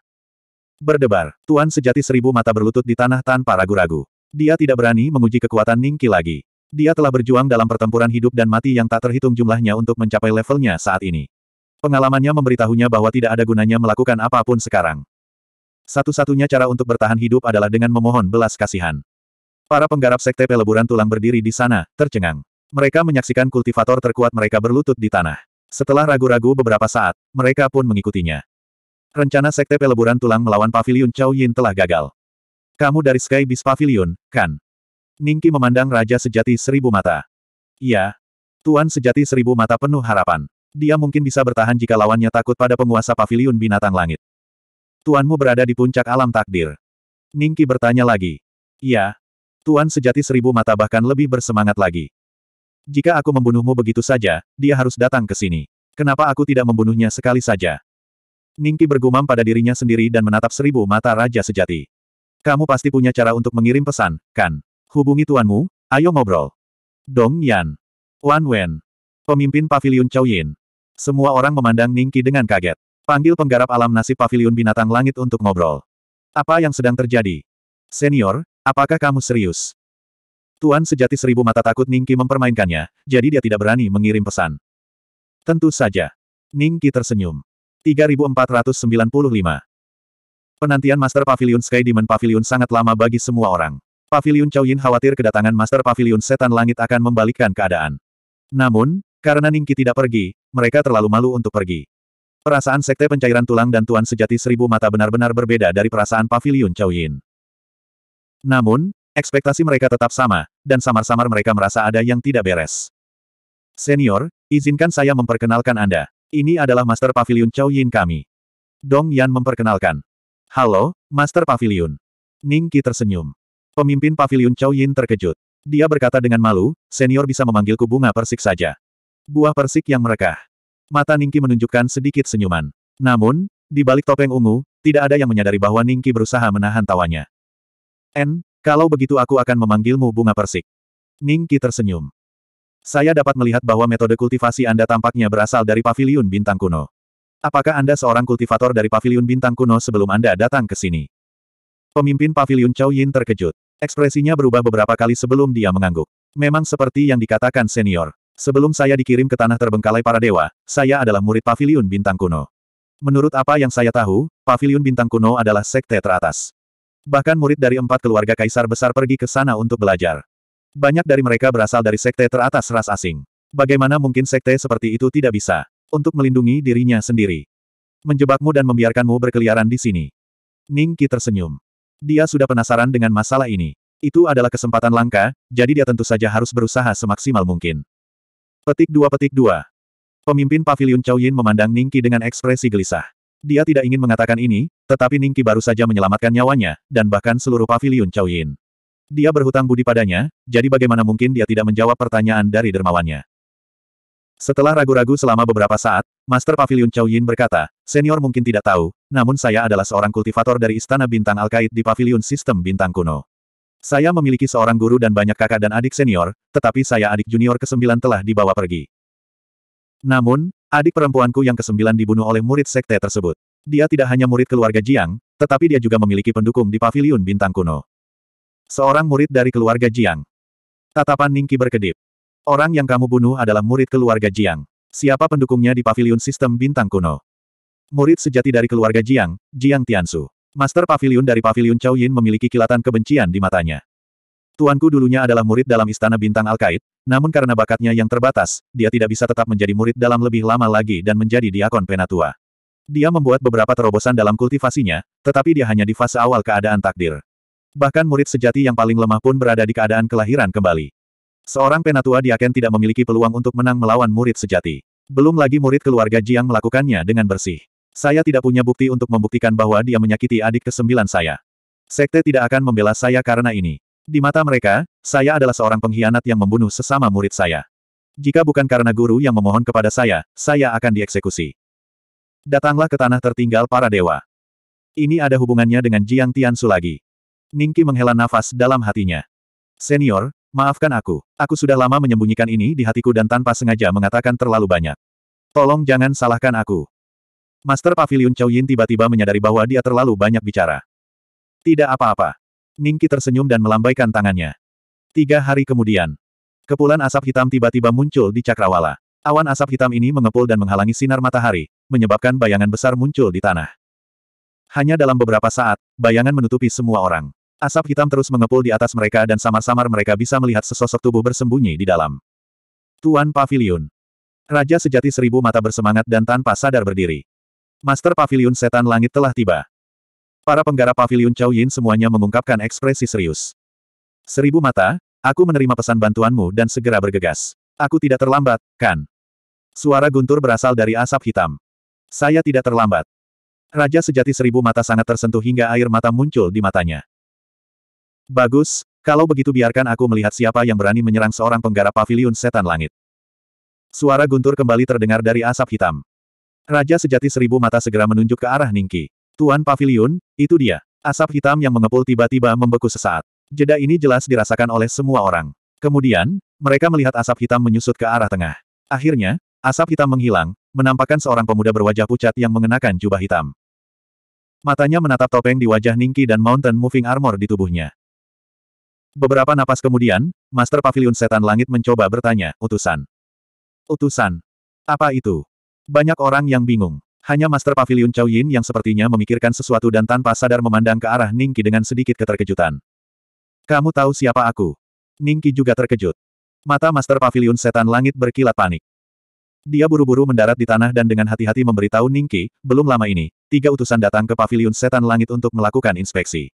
Berdebar, Tuan sejati seribu mata berlutut di tanah tanpa ragu-ragu. Dia tidak berani menguji kekuatan Ningki lagi. Dia telah berjuang dalam pertempuran hidup dan mati yang tak terhitung jumlahnya untuk mencapai levelnya saat ini. Pengalamannya memberitahunya bahwa tidak ada gunanya melakukan apapun sekarang. Satu-satunya cara untuk bertahan hidup adalah dengan memohon belas kasihan. Para penggarap sekte peleburan tulang berdiri di sana, tercengang. Mereka menyaksikan kultivator terkuat mereka berlutut di tanah. Setelah ragu-ragu beberapa saat, mereka pun mengikutinya. Rencana sekte peleburan tulang melawan pavilion Chow Yin telah gagal. Kamu dari Sky Beast Pavilion, kan? Ningki memandang Raja Sejati Seribu Mata. Iya. Tuan Sejati Seribu Mata penuh harapan. Dia mungkin bisa bertahan jika lawannya takut pada penguasa pavilion binatang langit. Tuanmu berada di puncak alam takdir. Ningki bertanya lagi. Ya, Tuan sejati seribu mata bahkan lebih bersemangat lagi. Jika aku membunuhmu begitu saja, dia harus datang ke sini. Kenapa aku tidak membunuhnya sekali saja? Ningki bergumam pada dirinya sendiri dan menatap seribu mata raja sejati. Kamu pasti punya cara untuk mengirim pesan, kan? Hubungi tuanmu, ayo ngobrol. Dong Yan. Wan Wen. Pemimpin Paviliun Yin. Semua orang memandang Ningki dengan kaget. Panggil penggarap alam nasib Paviliun Binatang Langit untuk ngobrol. Apa yang sedang terjadi? Senior, apakah kamu serius? Tuan sejati seribu mata takut Ningki mempermainkannya, jadi dia tidak berani mengirim pesan. Tentu saja. Ningki tersenyum. 3495. Penantian Master Pavilion Sky Demon Pavilion sangat lama bagi semua orang. Pavilion Chow Yin khawatir kedatangan Master Pavilion Setan Langit akan membalikkan keadaan. Namun, karena Ningki tidak pergi, mereka terlalu malu untuk pergi. Perasaan Sekte Pencairan Tulang dan Tuan Sejati Seribu Mata benar-benar berbeda dari perasaan Paviliun Chow Yin. Namun, ekspektasi mereka tetap sama, dan samar-samar mereka merasa ada yang tidak beres. Senior, izinkan saya memperkenalkan Anda. Ini adalah Master Paviliun Chow Yin kami. Dong Yan memperkenalkan. Halo, Master Paviliun. Ningki tersenyum. Pemimpin Paviliun Chow Yin terkejut. Dia berkata dengan malu, senior bisa memanggilku bunga persik saja. Buah persik yang merekah. Mata Ningki menunjukkan sedikit senyuman. Namun, di balik topeng ungu, tidak ada yang menyadari bahwa Ningki berusaha menahan tawanya. N, kalau begitu aku akan memanggilmu bunga persik. Ningki tersenyum. Saya dapat melihat bahwa metode kultivasi Anda tampaknya berasal dari paviliun bintang kuno. Apakah Anda seorang kultivator dari paviliun bintang kuno sebelum Anda datang ke sini? Pemimpin paviliun Chow Yin terkejut. Ekspresinya berubah beberapa kali sebelum dia mengangguk. Memang seperti yang dikatakan senior. Sebelum saya dikirim ke tanah terbengkalai para dewa, saya adalah murid Paviliun bintang kuno. Menurut apa yang saya tahu, Paviliun bintang kuno adalah sekte teratas. Bahkan murid dari empat keluarga kaisar besar pergi ke sana untuk belajar. Banyak dari mereka berasal dari sekte teratas ras asing. Bagaimana mungkin sekte seperti itu tidak bisa untuk melindungi dirinya sendiri? Menjebakmu dan membiarkanmu berkeliaran di sini. Ning Qi tersenyum. Dia sudah penasaran dengan masalah ini. Itu adalah kesempatan langka, jadi dia tentu saja harus berusaha semaksimal mungkin. Petik dua petik dua. Pemimpin pavilion Chow Yin memandang Ningki dengan ekspresi gelisah. Dia tidak ingin mengatakan ini, tetapi Ningki baru saja menyelamatkan nyawanya, dan bahkan seluruh pavilion Chow Yin. Dia berhutang budi padanya, jadi bagaimana mungkin dia tidak menjawab pertanyaan dari dermawannya. Setelah ragu-ragu selama beberapa saat, Master Pavilion Chow Yin berkata, senior mungkin tidak tahu, namun saya adalah seorang kultivator dari Istana Bintang Alkait di Pavilion Sistem Bintang Kuno. Saya memiliki seorang guru dan banyak kakak dan adik senior, tetapi saya adik junior ke-9 telah dibawa pergi. Namun, adik perempuanku yang ke-9 dibunuh oleh murid sekte tersebut. Dia tidak hanya murid keluarga Jiang, tetapi dia juga memiliki pendukung di paviliun bintang kuno. Seorang murid dari keluarga Jiang. Tatapan Ningki berkedip. Orang yang kamu bunuh adalah murid keluarga Jiang. Siapa pendukungnya di paviliun sistem bintang kuno? Murid sejati dari keluarga Jiang, Jiang Tiansu. Master Pavilion dari Pavilion Chow Yin memiliki kilatan kebencian di matanya. Tuanku dulunya adalah murid dalam Istana Bintang al Alkait, namun karena bakatnya yang terbatas, dia tidak bisa tetap menjadi murid dalam lebih lama lagi dan menjadi diakon penatua. Dia membuat beberapa terobosan dalam kultivasinya, tetapi dia hanya di fase awal keadaan takdir. Bahkan murid sejati yang paling lemah pun berada di keadaan kelahiran kembali. Seorang penatua diaken tidak memiliki peluang untuk menang melawan murid sejati. Belum lagi murid keluarga Jiang melakukannya dengan bersih. Saya tidak punya bukti untuk membuktikan bahwa dia menyakiti adik kesembilan saya. Sekte tidak akan membela saya karena ini. Di mata mereka, saya adalah seorang pengkhianat yang membunuh sesama murid saya. Jika bukan karena guru yang memohon kepada saya, saya akan dieksekusi. Datanglah ke tanah tertinggal para dewa. Ini ada hubungannya dengan Jiang Tiansu lagi. Ningki menghela nafas dalam hatinya. Senior, maafkan aku. Aku sudah lama menyembunyikan ini di hatiku dan tanpa sengaja mengatakan terlalu banyak. Tolong jangan salahkan aku. Master Pavilion Chow Yin tiba-tiba menyadari bahwa dia terlalu banyak bicara. Tidak apa-apa. Ningki tersenyum dan melambaikan tangannya. Tiga hari kemudian. Kepulan asap hitam tiba-tiba muncul di Cakrawala. Awan asap hitam ini mengepul dan menghalangi sinar matahari, menyebabkan bayangan besar muncul di tanah. Hanya dalam beberapa saat, bayangan menutupi semua orang. Asap hitam terus mengepul di atas mereka dan samar-samar mereka bisa melihat sesosok tubuh bersembunyi di dalam. Tuan Pavilion. Raja sejati seribu mata bersemangat dan tanpa sadar berdiri. Master Pavilion Setan Langit telah tiba. Para penggarap Pavilion Chow Yin semuanya mengungkapkan ekspresi serius. Seribu mata, aku menerima pesan bantuanmu dan segera bergegas. Aku tidak terlambat, kan? Suara guntur berasal dari asap hitam. Saya tidak terlambat. Raja sejati seribu mata sangat tersentuh hingga air mata muncul di matanya. Bagus, kalau begitu biarkan aku melihat siapa yang berani menyerang seorang penggarap Pavilion setan langit. Suara guntur kembali terdengar dari asap hitam. Raja sejati seribu mata segera menunjuk ke arah Ningki. Tuan Pavilion, itu dia. Asap hitam yang mengepul tiba-tiba membeku sesaat. Jeda ini jelas dirasakan oleh semua orang. Kemudian, mereka melihat asap hitam menyusut ke arah tengah. Akhirnya, asap hitam menghilang, menampakkan seorang pemuda berwajah pucat yang mengenakan jubah hitam. Matanya menatap topeng di wajah Ningki dan mountain moving armor di tubuhnya. Beberapa napas kemudian, Master Pavilion Setan Langit mencoba bertanya, utusan. Utusan. Apa itu? Banyak orang yang bingung. Hanya Master Pavilion Chow Yin yang sepertinya memikirkan sesuatu dan tanpa sadar memandang ke arah Ningki dengan sedikit keterkejutan. Kamu tahu siapa aku? Ningki juga terkejut. Mata Master Pavilion Setan Langit berkilat panik. Dia buru-buru mendarat di tanah dan dengan hati-hati memberitahu Ningki, belum lama ini, tiga utusan datang ke Pavilion Setan Langit untuk melakukan inspeksi.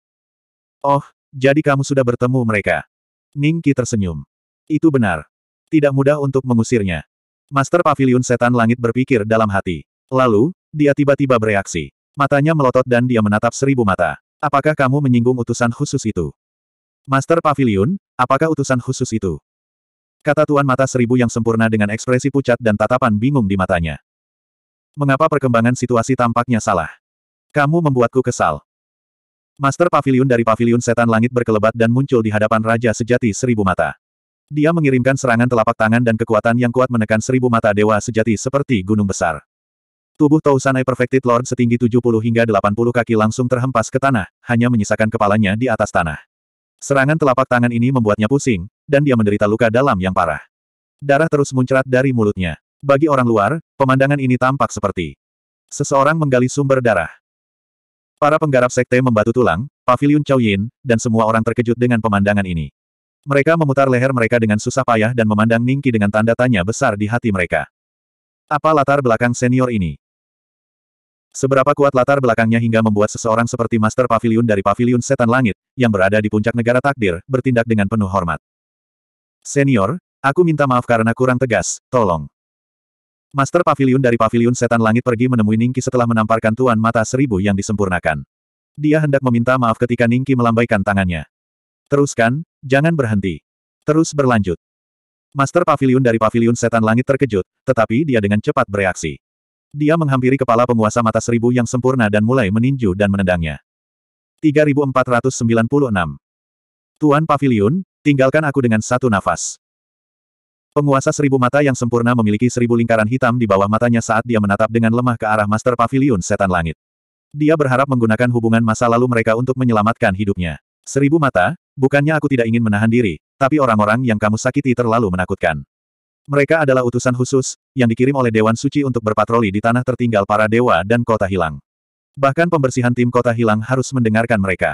Oh, jadi kamu sudah bertemu mereka. Ningki tersenyum. Itu benar. Tidak mudah untuk mengusirnya. Master Pavilion Setan Langit berpikir dalam hati. Lalu, dia tiba-tiba bereaksi. Matanya melotot dan dia menatap seribu mata. Apakah kamu menyinggung utusan khusus itu? Master Pavilion? apakah utusan khusus itu? Kata Tuan Mata Seribu yang sempurna dengan ekspresi pucat dan tatapan bingung di matanya. Mengapa perkembangan situasi tampaknya salah? Kamu membuatku kesal. Master Pavilion dari Pavilion Setan Langit berkelebat dan muncul di hadapan Raja Sejati Seribu Mata. Dia mengirimkan serangan telapak tangan dan kekuatan yang kuat menekan seribu mata dewa sejati seperti gunung besar. Tubuh Tousanai Perfected Lord setinggi 70 hingga 80 kaki langsung terhempas ke tanah, hanya menyisakan kepalanya di atas tanah. Serangan telapak tangan ini membuatnya pusing, dan dia menderita luka dalam yang parah. Darah terus muncrat dari mulutnya. Bagi orang luar, pemandangan ini tampak seperti seseorang menggali sumber darah. Para penggarap sekte membatu tulang, Pavilion Chow Yin, dan semua orang terkejut dengan pemandangan ini. Mereka memutar leher mereka dengan susah payah dan memandang Ningki dengan tanda tanya besar di hati mereka. Apa latar belakang senior ini? Seberapa kuat latar belakangnya hingga membuat seseorang seperti Master Pavilion dari Pavilion Setan Langit, yang berada di puncak negara takdir, bertindak dengan penuh hormat. Senior, aku minta maaf karena kurang tegas, tolong. Master Pavilion dari Pavilion Setan Langit pergi menemui Ningki setelah menamparkan Tuan Mata Seribu yang disempurnakan. Dia hendak meminta maaf ketika Ningki melambaikan tangannya. Teruskan, jangan berhenti. Terus berlanjut. Master Pavilion dari Pavilion Setan Langit terkejut, tetapi dia dengan cepat bereaksi. Dia menghampiri kepala penguasa mata seribu yang sempurna dan mulai meninju dan menendangnya. 3496 Tuan Pavilion, tinggalkan aku dengan satu nafas. Penguasa seribu mata yang sempurna memiliki seribu lingkaran hitam di bawah matanya saat dia menatap dengan lemah ke arah Master Pavilion Setan Langit. Dia berharap menggunakan hubungan masa lalu mereka untuk menyelamatkan hidupnya. Seribu mata, Bukannya aku tidak ingin menahan diri, tapi orang-orang yang kamu sakiti terlalu menakutkan. Mereka adalah utusan khusus, yang dikirim oleh Dewan Suci untuk berpatroli di tanah tertinggal para dewa dan kota hilang. Bahkan pembersihan tim kota hilang harus mendengarkan mereka.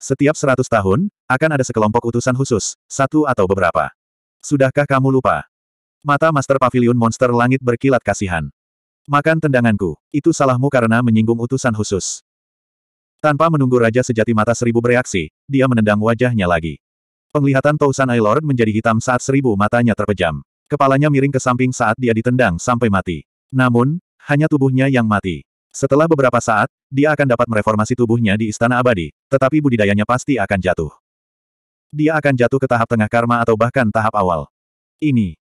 Setiap seratus tahun, akan ada sekelompok utusan khusus, satu atau beberapa. Sudahkah kamu lupa? Mata Master Pavilion Monster Langit berkilat kasihan. Makan tendanganku, itu salahmu karena menyinggung utusan khusus. Tanpa menunggu Raja Sejati Mata Seribu bereaksi, dia menendang wajahnya lagi. Penglihatan Tousan Eye Lord menjadi hitam saat seribu matanya terpejam. Kepalanya miring ke samping saat dia ditendang sampai mati. Namun, hanya tubuhnya yang mati. Setelah beberapa saat, dia akan dapat mereformasi tubuhnya di Istana Abadi, tetapi budidayanya pasti akan jatuh. Dia akan jatuh ke tahap tengah karma atau bahkan tahap awal. Ini.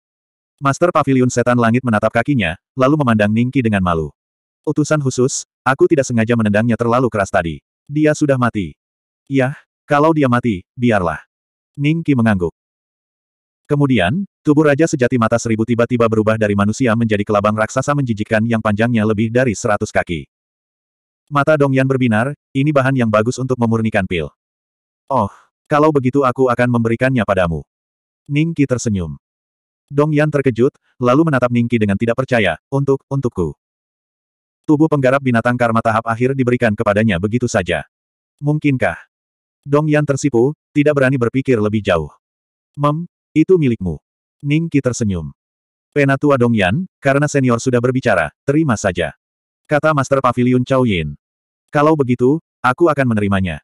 Master Pavilion Setan Langit menatap kakinya, lalu memandang Ningki dengan malu. Utusan khusus, aku tidak sengaja menendangnya terlalu keras tadi. Dia sudah mati. Yah, kalau dia mati, biarlah. Ning Qi mengangguk. Kemudian, tubuh Raja Sejati Mata Seribu tiba-tiba berubah dari manusia menjadi kelabang raksasa menjijikkan yang panjangnya lebih dari seratus kaki. Mata Dongyan berbinar, ini bahan yang bagus untuk memurnikan pil. Oh, kalau begitu aku akan memberikannya padamu. Ning Qi tersenyum. Dong Yan terkejut, lalu menatap Ningki dengan tidak percaya, untuk, untukku. Tubuh penggarap binatang karma tahap akhir diberikan kepadanya begitu saja. Mungkinkah? Dong Yan tersipu, tidak berani berpikir lebih jauh. Mem, itu milikmu. Ning Qi tersenyum. Penatua Dong Yan, karena senior sudah berbicara, terima saja. Kata Master Pavilion Chao Yin. Kalau begitu, aku akan menerimanya.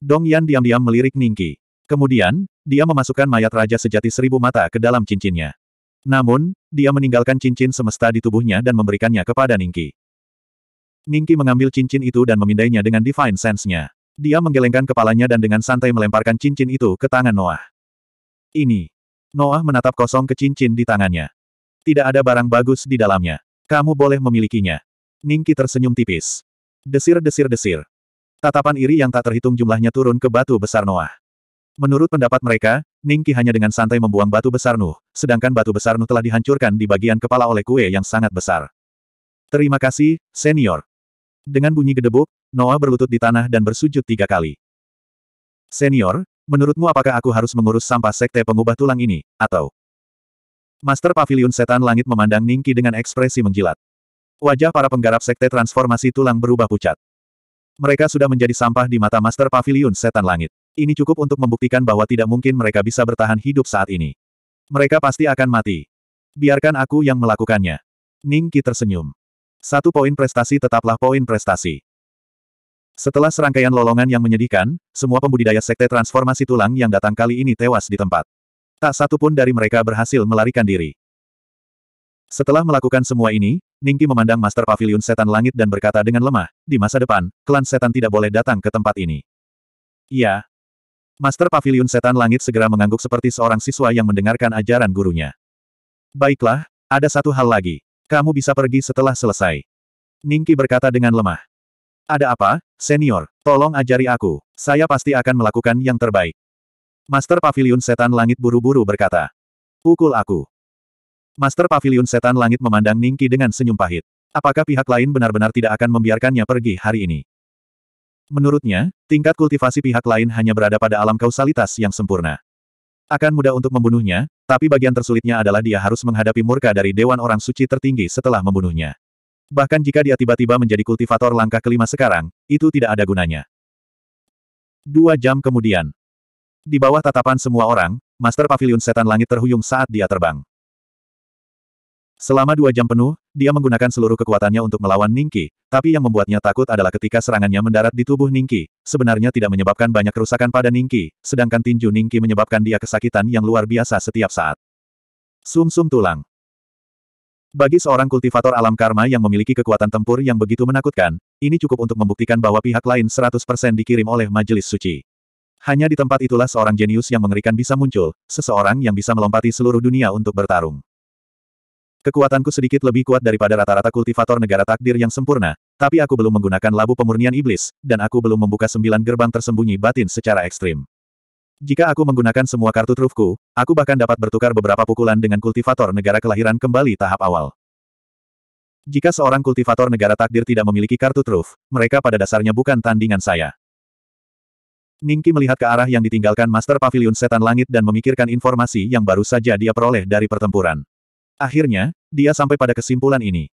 Dong Yan diam-diam melirik Ning Qi. Kemudian, dia memasukkan mayat Raja Sejati Seribu Mata ke dalam cincinnya. Namun, dia meninggalkan cincin semesta di tubuhnya dan memberikannya kepada Ningki. Ningki mengambil cincin itu dan memindainya dengan Divine Sense-nya. Dia menggelengkan kepalanya dan dengan santai melemparkan cincin itu ke tangan Noah. Ini. Noah menatap kosong ke cincin di tangannya. Tidak ada barang bagus di dalamnya. Kamu boleh memilikinya. Ningki tersenyum tipis. Desir-desir-desir. Tatapan iri yang tak terhitung jumlahnya turun ke batu besar Noah. Menurut pendapat mereka, Ningki hanya dengan santai membuang batu besar Nuh, sedangkan batu besar Nuh telah dihancurkan di bagian kepala oleh kue yang sangat besar. Terima kasih, senior. Dengan bunyi gedebuk, Noah berlutut di tanah dan bersujud tiga kali. Senior, menurutmu apakah aku harus mengurus sampah sekte pengubah tulang ini, atau? Master Pavilion Setan Langit memandang Ningki dengan ekspresi menjilat. Wajah para penggarap sekte transformasi tulang berubah pucat. Mereka sudah menjadi sampah di mata Master Pavilion Setan Langit. Ini cukup untuk membuktikan bahwa tidak mungkin mereka bisa bertahan hidup saat ini. Mereka pasti akan mati. Biarkan aku yang melakukannya. Ningki tersenyum. Satu poin prestasi tetaplah poin prestasi. Setelah serangkaian lolongan yang menyedihkan, semua pembudidaya sekte transformasi tulang yang datang kali ini tewas di tempat. Tak satu pun dari mereka berhasil melarikan diri. Setelah melakukan semua ini, Ningki memandang Master Pavilion Setan Langit dan berkata dengan lemah, di masa depan, klan setan tidak boleh datang ke tempat ini. Ya, Master Pavilion Setan Langit segera mengangguk seperti seorang siswa yang mendengarkan ajaran gurunya. Baiklah, ada satu hal lagi. Kamu bisa pergi setelah selesai. Ningki berkata dengan lemah. Ada apa, senior? Tolong ajari aku. Saya pasti akan melakukan yang terbaik. Master Pavilion Setan Langit buru-buru berkata. Pukul aku. Master Pavilion Setan Langit memandang Ningki dengan senyum pahit. Apakah pihak lain benar-benar tidak akan membiarkannya pergi hari ini? Menurutnya, tingkat kultivasi pihak lain hanya berada pada alam kausalitas yang sempurna. Akan mudah untuk membunuhnya, tapi bagian tersulitnya adalah dia harus menghadapi murka dari Dewan Orang Suci tertinggi setelah membunuhnya. Bahkan jika dia tiba-tiba menjadi kultivator langkah kelima sekarang, itu tidak ada gunanya. Dua jam kemudian. Di bawah tatapan semua orang, Master Pavilion Setan Langit terhuyung saat dia terbang. Selama dua jam penuh, dia menggunakan seluruh kekuatannya untuk melawan Ningki, tapi yang membuatnya takut adalah ketika serangannya mendarat di tubuh Ningki, sebenarnya tidak menyebabkan banyak kerusakan pada Ningki, sedangkan tinju Ningki menyebabkan dia kesakitan yang luar biasa setiap saat. Sum-sum tulang Bagi seorang kultivator alam karma yang memiliki kekuatan tempur yang begitu menakutkan, ini cukup untuk membuktikan bahwa pihak lain 100% dikirim oleh majelis suci. Hanya di tempat itulah seorang jenius yang mengerikan bisa muncul, seseorang yang bisa melompati seluruh dunia untuk bertarung. Kekuatanku sedikit lebih kuat daripada rata-rata kultivator negara takdir yang sempurna, tapi aku belum menggunakan labu pemurnian iblis, dan aku belum membuka sembilan gerbang tersembunyi batin secara ekstrim. Jika aku menggunakan semua kartu trufku, aku bahkan dapat bertukar beberapa pukulan dengan kultivator negara kelahiran kembali tahap awal. Jika seorang kultivator negara takdir tidak memiliki kartu truf, mereka pada dasarnya bukan tandingan saya. Ningki melihat ke arah yang ditinggalkan Master Pavilion Setan Langit dan memikirkan informasi yang baru saja dia peroleh dari pertempuran. Akhirnya, dia sampai pada kesimpulan ini.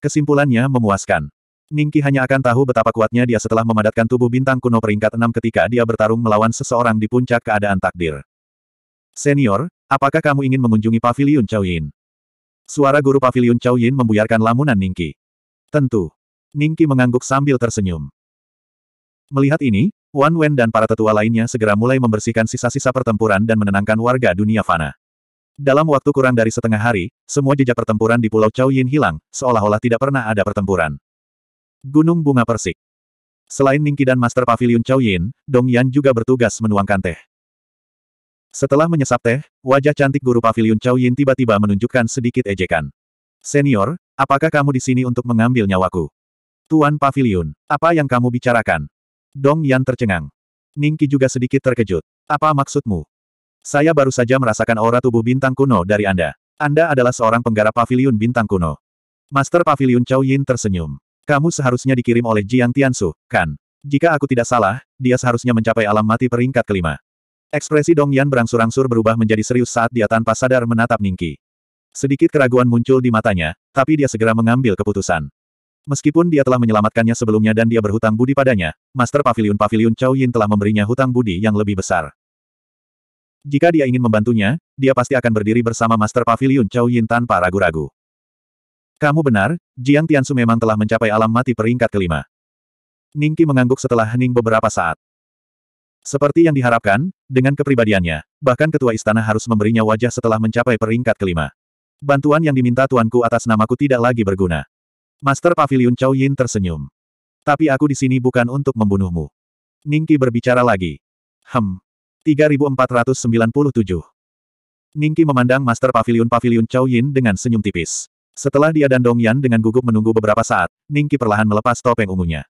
Kesimpulannya memuaskan. Ningki hanya akan tahu betapa kuatnya dia setelah memadatkan tubuh bintang kuno peringkat 6 ketika dia bertarung melawan seseorang di puncak keadaan takdir. Senior, apakah kamu ingin mengunjungi Paviliun Chow Yin? Suara guru Paviliun Chow Yin membuyarkan lamunan Ningki. Tentu. Ningki mengangguk sambil tersenyum. Melihat ini, Wan Wen dan para tetua lainnya segera mulai membersihkan sisa-sisa pertempuran dan menenangkan warga dunia fana. Dalam waktu kurang dari setengah hari, semua jejak pertempuran di Pulau Chao Yin hilang, seolah-olah tidak pernah ada pertempuran. Gunung Bunga Persik Selain Ningki dan Master Pavilion Chao Yin, Dong Yan juga bertugas menuangkan teh. Setelah menyesap teh, wajah cantik guru Pavilion Chao Yin tiba-tiba menunjukkan sedikit ejekan. Senior, apakah kamu di sini untuk mengambil nyawaku? Tuan Pavilion, apa yang kamu bicarakan? Dong Yan tercengang. Ningki juga sedikit terkejut. Apa maksudmu? Saya baru saja merasakan aura tubuh bintang kuno dari Anda. Anda adalah seorang penggarap pavilion bintang kuno. Master Pavilion Chow Yin tersenyum. Kamu seharusnya dikirim oleh Jiang Tiansu, kan? Jika aku tidak salah, dia seharusnya mencapai alam mati peringkat kelima. Ekspresi Dong Yan berangsur-angsur berubah menjadi serius saat dia tanpa sadar menatap Ningki. Sedikit keraguan muncul di matanya, tapi dia segera mengambil keputusan. Meskipun dia telah menyelamatkannya sebelumnya dan dia berhutang budi padanya, Master Pavilion Pavilion Chow Yin telah memberinya hutang budi yang lebih besar. Jika dia ingin membantunya, dia pasti akan berdiri bersama Master Pavilion Chow Yin tanpa ragu-ragu. Kamu benar, Jiang Tianshu memang telah mencapai alam mati peringkat kelima. Ningki mengangguk setelah hening beberapa saat. Seperti yang diharapkan, dengan kepribadiannya, bahkan ketua istana harus memberinya wajah setelah mencapai peringkat kelima. Bantuan yang diminta tuanku atas namaku tidak lagi berguna. Master Pavilion Chow Yin tersenyum. Tapi aku di sini bukan untuk membunuhmu. Ningki berbicara lagi. Hmm. 3497. Ningki memandang Master Pavilion-Pavilion Chow Yin dengan senyum tipis. Setelah dia dan Dong Yan dengan gugup menunggu beberapa saat, Ningki perlahan melepas topeng ungunya.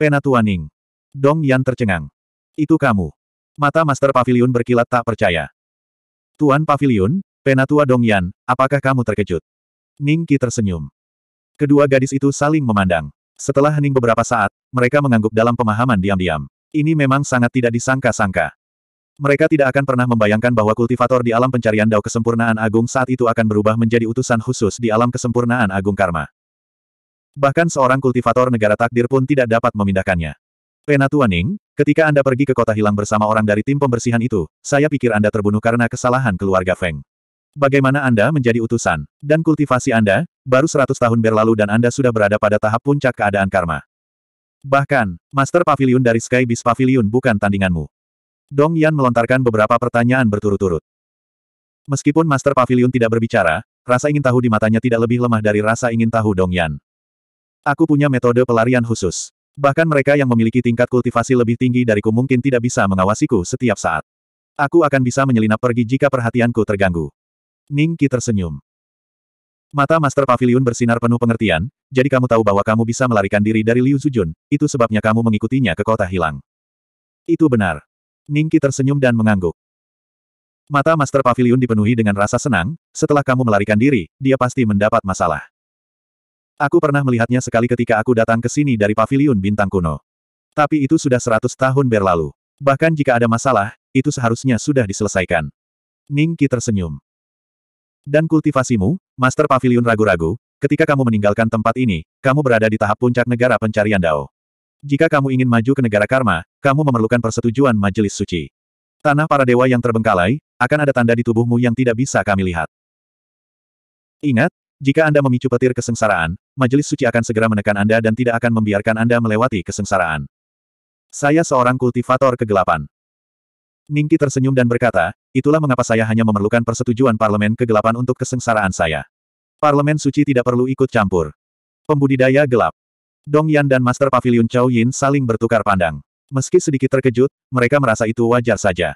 Penatua Ning. Dong Yan tercengang. Itu kamu. Mata Master Pavilion berkilat tak percaya. Tuan Pavilion, Penatua Dong Yan, apakah kamu terkejut? Ningki tersenyum. Kedua gadis itu saling memandang. Setelah hening beberapa saat, mereka mengangguk dalam pemahaman diam-diam. Ini memang sangat tidak disangka-sangka. Mereka tidak akan pernah membayangkan bahwa kultivator di alam pencarian Dao Kesempurnaan Agung saat itu akan berubah menjadi utusan khusus di alam kesempurnaan Agung Karma. Bahkan seorang kultivator negara takdir pun tidak dapat memindahkannya. Penatuaning, ketika Anda pergi ke kota hilang bersama orang dari tim pembersihan itu, saya pikir Anda terbunuh karena kesalahan keluarga Feng. Bagaimana Anda menjadi utusan, dan kultivasi Anda, baru 100 tahun berlalu dan Anda sudah berada pada tahap puncak keadaan karma. Bahkan, Master Pavilion dari Sky Beast Pavilion bukan tandinganmu. Dong Yan melontarkan beberapa pertanyaan berturut-turut. Meskipun Master Pavilion tidak berbicara, rasa ingin tahu di matanya tidak lebih lemah dari rasa ingin tahu Dong Yan. Aku punya metode pelarian khusus. Bahkan mereka yang memiliki tingkat kultivasi lebih tinggi dariku mungkin tidak bisa mengawasiku setiap saat. Aku akan bisa menyelinap pergi jika perhatianku terganggu. Ning Qi tersenyum. Mata Master Pavilion bersinar penuh pengertian, jadi kamu tahu bahwa kamu bisa melarikan diri dari Liu Zujun, itu sebabnya kamu mengikutinya ke kota hilang. Itu benar. Ningki tersenyum dan mengangguk. Mata Master Pavilion dipenuhi dengan rasa senang, setelah kamu melarikan diri, dia pasti mendapat masalah. Aku pernah melihatnya sekali ketika aku datang ke sini dari Pavilion Bintang Kuno. Tapi itu sudah seratus tahun berlalu. Bahkan jika ada masalah, itu seharusnya sudah diselesaikan. Ningki tersenyum. Dan kultivasimu, Master Pavilion ragu-ragu, ketika kamu meninggalkan tempat ini, kamu berada di tahap puncak negara pencarian Dao. Jika kamu ingin maju ke negara karma, kamu memerlukan persetujuan majelis suci. Tanah para dewa yang terbengkalai, akan ada tanda di tubuhmu yang tidak bisa kami lihat. Ingat, jika Anda memicu petir kesengsaraan, majelis suci akan segera menekan Anda dan tidak akan membiarkan Anda melewati kesengsaraan. Saya seorang kultivator kegelapan. Ningki tersenyum dan berkata, itulah mengapa saya hanya memerlukan persetujuan parlemen kegelapan untuk kesengsaraan saya. Parlemen suci tidak perlu ikut campur. Pembudidaya gelap. Dong Yan dan Master Pavilion Chow Yin saling bertukar pandang. Meski sedikit terkejut, mereka merasa itu wajar saja.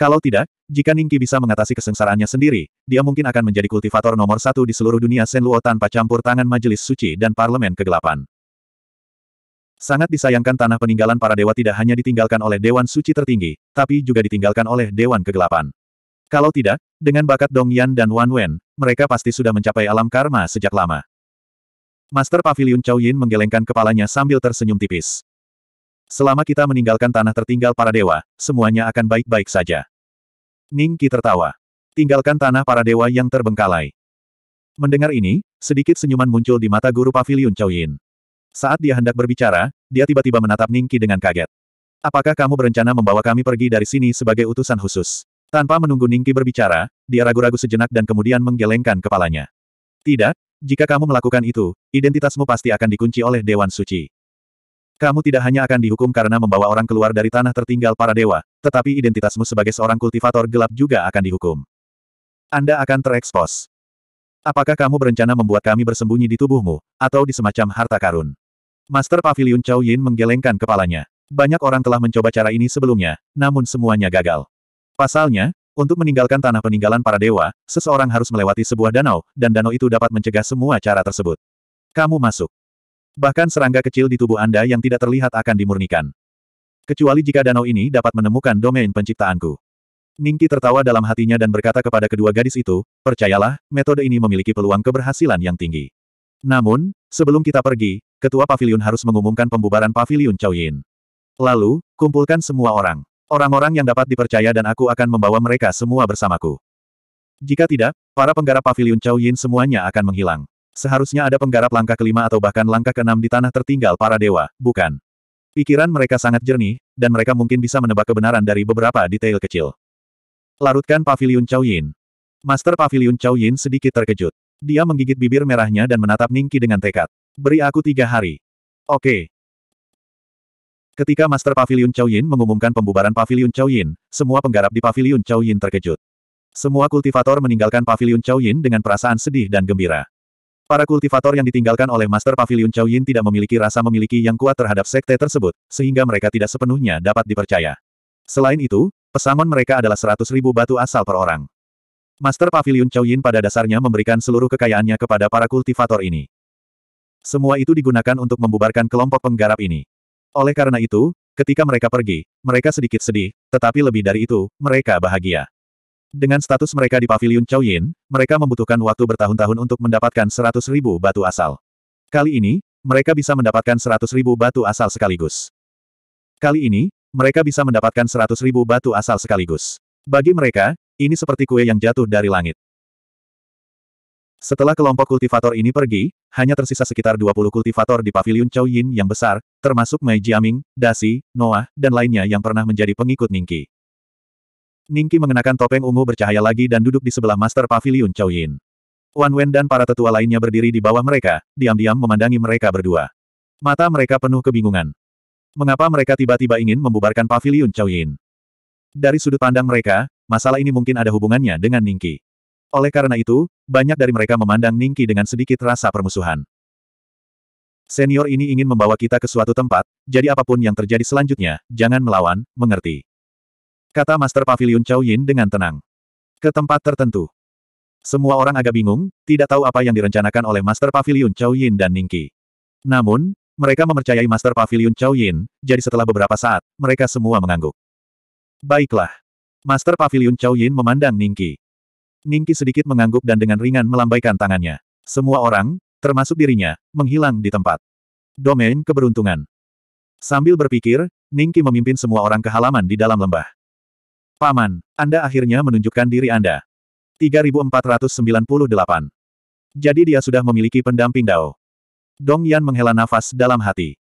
Kalau tidak, jika Ningki bisa mengatasi kesengsaraannya sendiri, dia mungkin akan menjadi kultivator nomor satu di seluruh dunia Senluo tanpa campur tangan Majelis Suci dan Parlemen Kegelapan. Sangat disayangkan tanah peninggalan para dewa tidak hanya ditinggalkan oleh Dewan Suci tertinggi, tapi juga ditinggalkan oleh Dewan Kegelapan. Kalau tidak, dengan bakat Dong Yan dan Wan Wen, mereka pasti sudah mencapai alam karma sejak lama. Master Pavilion Chow Yin menggelengkan kepalanya sambil tersenyum tipis. Selama kita meninggalkan tanah tertinggal para dewa, semuanya akan baik-baik saja. Ning Qi tertawa. Tinggalkan tanah para dewa yang terbengkalai. Mendengar ini, sedikit senyuman muncul di mata guru Pavilion Chow Yin. Saat dia hendak berbicara, dia tiba-tiba menatap Ning Qi dengan kaget. Apakah kamu berencana membawa kami pergi dari sini sebagai utusan khusus? Tanpa menunggu Ningki berbicara, dia ragu-ragu sejenak dan kemudian menggelengkan kepalanya. Tidak, jika kamu melakukan itu, identitasmu pasti akan dikunci oleh Dewan Suci. Kamu tidak hanya akan dihukum karena membawa orang keluar dari tanah tertinggal para dewa, tetapi identitasmu sebagai seorang kultivator gelap juga akan dihukum. Anda akan terekspos. Apakah kamu berencana membuat kami bersembunyi di tubuhmu, atau di semacam harta karun? Master Pavilion Chow Yin menggelengkan kepalanya. Banyak orang telah mencoba cara ini sebelumnya, namun semuanya gagal. Pasalnya, untuk meninggalkan tanah peninggalan para dewa, seseorang harus melewati sebuah danau, dan danau itu dapat mencegah semua cara tersebut. Kamu masuk. Bahkan serangga kecil di tubuh Anda yang tidak terlihat akan dimurnikan. Kecuali jika danau ini dapat menemukan domain penciptaanku. Ningki tertawa dalam hatinya dan berkata kepada kedua gadis itu, percayalah, metode ini memiliki peluang keberhasilan yang tinggi. Namun, sebelum kita pergi, ketua pavilion harus mengumumkan pembubaran pavilion Chow Yin. Lalu, kumpulkan semua orang. Orang-orang yang dapat dipercaya dan aku akan membawa mereka semua bersamaku. Jika tidak, para penggarap pavilion Chow Yin semuanya akan menghilang. Seharusnya ada penggarap langkah kelima atau bahkan langkah keenam di tanah tertinggal para dewa, bukan? Pikiran mereka sangat jernih, dan mereka mungkin bisa menebak kebenaran dari beberapa detail kecil. Larutkan pavilion Chow Yin. Master pavilion Chow Yin sedikit terkejut. Dia menggigit bibir merahnya dan menatap Ningki dengan tekad. Beri aku tiga hari. Oke, Ketika Master Pavilion Chow Yin mengumumkan pembubaran Pavilion Chow Yin, semua penggarap di Pavilion Chow Yin terkejut. Semua kultivator meninggalkan Pavilion Chow Yin dengan perasaan sedih dan gembira. Para kultivator yang ditinggalkan oleh Master Pavilion Chow Yin tidak memiliki rasa memiliki yang kuat terhadap sekte tersebut, sehingga mereka tidak sepenuhnya dapat dipercaya. Selain itu, pesangon mereka adalah 100 ribu batu asal per orang. Master Pavilion Chow Yin pada dasarnya memberikan seluruh kekayaannya kepada para kultivator ini. Semua itu digunakan untuk membubarkan kelompok penggarap ini. Oleh karena itu, ketika mereka pergi, mereka sedikit sedih, tetapi lebih dari itu, mereka bahagia. Dengan status mereka di Paviliun Yin, mereka membutuhkan waktu bertahun-tahun untuk mendapatkan 100 ribu batu asal. Kali ini, mereka bisa mendapatkan 100 ribu batu asal sekaligus. Kali ini, mereka bisa mendapatkan 100 ribu batu asal sekaligus. Bagi mereka, ini seperti kue yang jatuh dari langit. Setelah kelompok kultivator ini pergi, hanya tersisa sekitar 20 kultivator di pavilion Chow Yin yang besar, termasuk Mei Jiaming, Dasi, Noah, dan lainnya yang pernah menjadi pengikut Ningki. Ningki mengenakan topeng ungu bercahaya lagi dan duduk di sebelah Master Pavilion Chow Yin. Wan Wen dan para tetua lainnya berdiri di bawah mereka, diam-diam memandangi mereka berdua. Mata mereka penuh kebingungan. Mengapa mereka tiba-tiba ingin membubarkan Pavilion Chow Yin? Dari sudut pandang mereka, masalah ini mungkin ada hubungannya dengan Ningki. Oleh karena itu, banyak dari mereka memandang Ningki dengan sedikit rasa permusuhan. Senior ini ingin membawa kita ke suatu tempat, jadi apapun yang terjadi selanjutnya, jangan melawan, mengerti. Kata Master Pavilion Chow Yin dengan tenang. Ke tempat tertentu. Semua orang agak bingung, tidak tahu apa yang direncanakan oleh Master Pavilion Chow Yin dan Ningki. Namun, mereka mempercayai Master Pavilion Chow Yin, jadi setelah beberapa saat, mereka semua mengangguk. Baiklah. Master Pavilion Chow Yin memandang Ningki. Ningki sedikit mengangguk dan dengan ringan melambaikan tangannya. Semua orang, termasuk dirinya, menghilang di tempat. Domain keberuntungan. Sambil berpikir, Ningki memimpin semua orang ke halaman di dalam lembah. Paman, Anda akhirnya menunjukkan diri Anda. 3498. Jadi dia sudah memiliki pendamping Dao. Dong Yan menghela nafas dalam hati.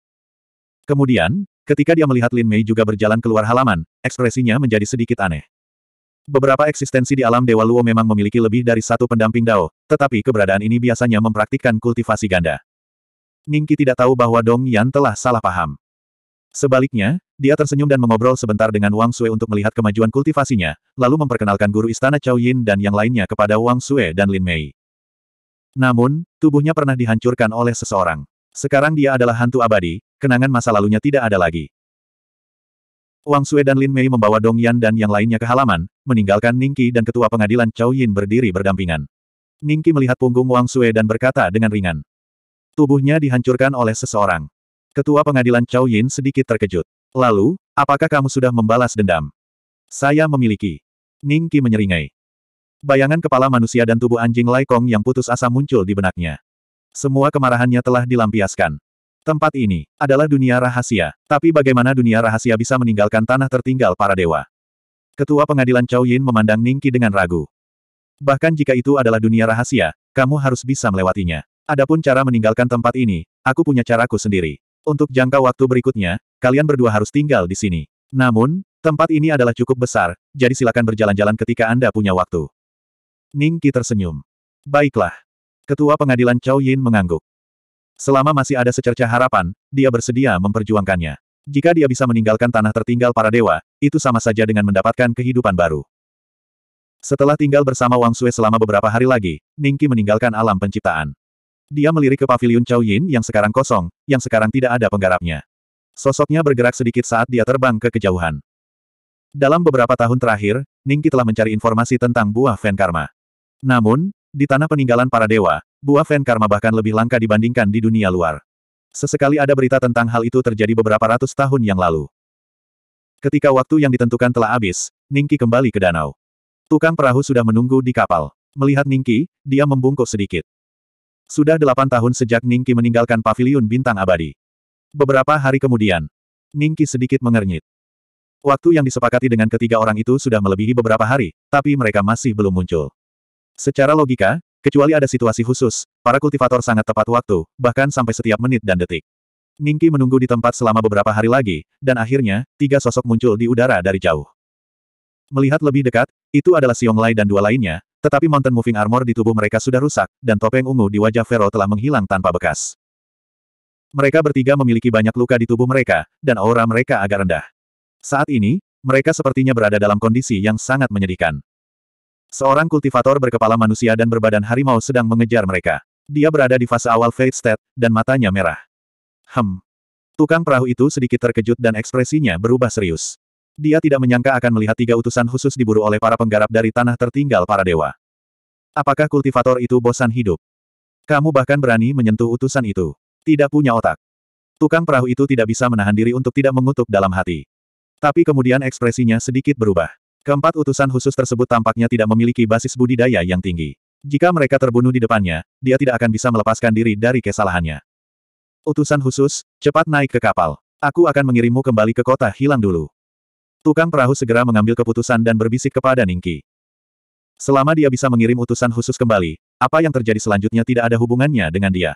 Kemudian, ketika dia melihat Lin Mei juga berjalan keluar halaman, ekspresinya menjadi sedikit aneh. Beberapa eksistensi di alam Dewa Luo memang memiliki lebih dari satu pendamping Dao, tetapi keberadaan ini biasanya mempraktikkan kultivasi ganda. Ningki tidak tahu bahwa Dong Yan telah salah paham. Sebaliknya, dia tersenyum dan mengobrol sebentar dengan Wang Sue untuk melihat kemajuan kultivasinya, lalu memperkenalkan guru istana Chao Yin dan yang lainnya kepada Wang Sue dan Lin Mei. Namun, tubuhnya pernah dihancurkan oleh seseorang. Sekarang dia adalah hantu abadi, kenangan masa lalunya tidak ada lagi. Wang Sue dan Lin Mei membawa Dong Yan dan yang lainnya ke halaman, meninggalkan Ningki dan ketua pengadilan Chow Yin berdiri berdampingan. Ningki melihat punggung Wang Sue dan berkata dengan ringan. Tubuhnya dihancurkan oleh seseorang. Ketua pengadilan Chow Yin sedikit terkejut. Lalu, apakah kamu sudah membalas dendam? Saya memiliki. Ningki menyeringai. Bayangan kepala manusia dan tubuh anjing Lai Kong yang putus asa muncul di benaknya. Semua kemarahannya telah dilampiaskan. Tempat ini adalah dunia rahasia, tapi bagaimana dunia rahasia bisa meninggalkan tanah tertinggal para dewa? Ketua pengadilan Chow Yin memandang Ningki dengan ragu. Bahkan jika itu adalah dunia rahasia, kamu harus bisa melewatinya. Adapun cara meninggalkan tempat ini, aku punya caraku sendiri. Untuk jangka waktu berikutnya, kalian berdua harus tinggal di sini. Namun, tempat ini adalah cukup besar, jadi silakan berjalan-jalan ketika Anda punya waktu. Ningki tersenyum. Baiklah. Ketua pengadilan Chow Yin mengangguk. Selama masih ada secerca harapan, dia bersedia memperjuangkannya. Jika dia bisa meninggalkan tanah tertinggal para dewa, itu sama saja dengan mendapatkan kehidupan baru. Setelah tinggal bersama Wang Sue selama beberapa hari lagi, Ningki meninggalkan alam penciptaan. Dia melirik ke pavilion Chao Yin yang sekarang kosong, yang sekarang tidak ada penggarapnya. Sosoknya bergerak sedikit saat dia terbang ke kejauhan. Dalam beberapa tahun terakhir, Ningki telah mencari informasi tentang buah Fen Karma. Namun, di tanah peninggalan para dewa, buah Fen Karma bahkan lebih langka dibandingkan di dunia luar. Sesekali ada berita tentang hal itu terjadi beberapa ratus tahun yang lalu. Ketika waktu yang ditentukan telah habis, Ningki kembali ke danau. Tukang perahu sudah menunggu di kapal. Melihat Ningki, dia membungkuk sedikit. Sudah delapan tahun sejak Ningki meninggalkan paviliun bintang abadi. Beberapa hari kemudian, Ningki sedikit mengernyit. Waktu yang disepakati dengan ketiga orang itu sudah melebihi beberapa hari, tapi mereka masih belum muncul. Secara logika, kecuali ada situasi khusus, para kultivator sangat tepat waktu, bahkan sampai setiap menit dan detik. Ningki menunggu di tempat selama beberapa hari lagi, dan akhirnya, tiga sosok muncul di udara dari jauh. Melihat lebih dekat, itu adalah Xiong Lai dan dua lainnya, tetapi mountain moving armor di tubuh mereka sudah rusak, dan topeng ungu di wajah Vero telah menghilang tanpa bekas. Mereka bertiga memiliki banyak luka di tubuh mereka, dan aura mereka agak rendah. Saat ini, mereka sepertinya berada dalam kondisi yang sangat menyedihkan. Seorang kultivator berkepala manusia dan berbadan harimau sedang mengejar mereka. Dia berada di fase awal Fate State, dan matanya merah. Hem. Tukang perahu itu sedikit terkejut dan ekspresinya berubah serius. Dia tidak menyangka akan melihat tiga utusan khusus diburu oleh para penggarap dari tanah tertinggal para dewa. Apakah kultivator itu bosan hidup? Kamu bahkan berani menyentuh utusan itu. Tidak punya otak. Tukang perahu itu tidak bisa menahan diri untuk tidak mengutuk dalam hati. Tapi kemudian ekspresinya sedikit berubah. Keempat utusan khusus tersebut tampaknya tidak memiliki basis budidaya yang tinggi. Jika mereka terbunuh di depannya, dia tidak akan bisa melepaskan diri dari kesalahannya. Utusan khusus, cepat naik ke kapal. Aku akan mengirimmu kembali ke kota hilang dulu. Tukang perahu segera mengambil keputusan dan berbisik kepada Ningki. Selama dia bisa mengirim utusan khusus kembali, apa yang terjadi selanjutnya tidak ada hubungannya dengan dia.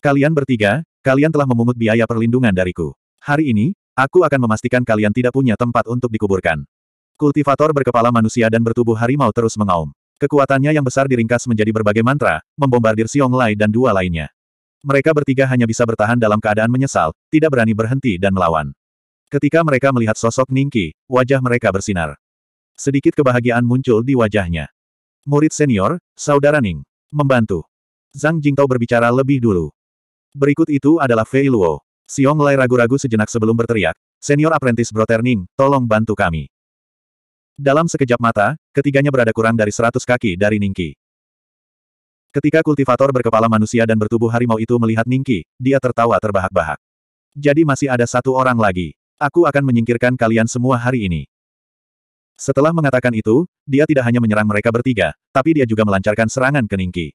Kalian bertiga, kalian telah memungut biaya perlindungan dariku. Hari ini, aku akan memastikan kalian tidak punya tempat untuk dikuburkan. Kultivator berkepala manusia dan bertubuh harimau terus mengaum. Kekuatannya yang besar diringkas menjadi berbagai mantra, membombardir Siong Lai dan dua lainnya. Mereka bertiga hanya bisa bertahan dalam keadaan menyesal, tidak berani berhenti dan melawan. Ketika mereka melihat sosok Ningki, wajah mereka bersinar. Sedikit kebahagiaan muncul di wajahnya. Murid senior, Saudara Ning, membantu. Zhang Jingtao berbicara lebih dulu. Berikut itu adalah Fei Luo. Xiong Lai ragu-ragu sejenak sebelum berteriak, Senior Apprentice Brother Ning, tolong bantu kami. Dalam sekejap mata, ketiganya berada kurang dari seratus kaki dari Ningki. Ketika kultivator berkepala manusia dan bertubuh harimau itu melihat Ningki, dia tertawa terbahak-bahak. Jadi masih ada satu orang lagi. Aku akan menyingkirkan kalian semua hari ini. Setelah mengatakan itu, dia tidak hanya menyerang mereka bertiga, tapi dia juga melancarkan serangan ke Ningki.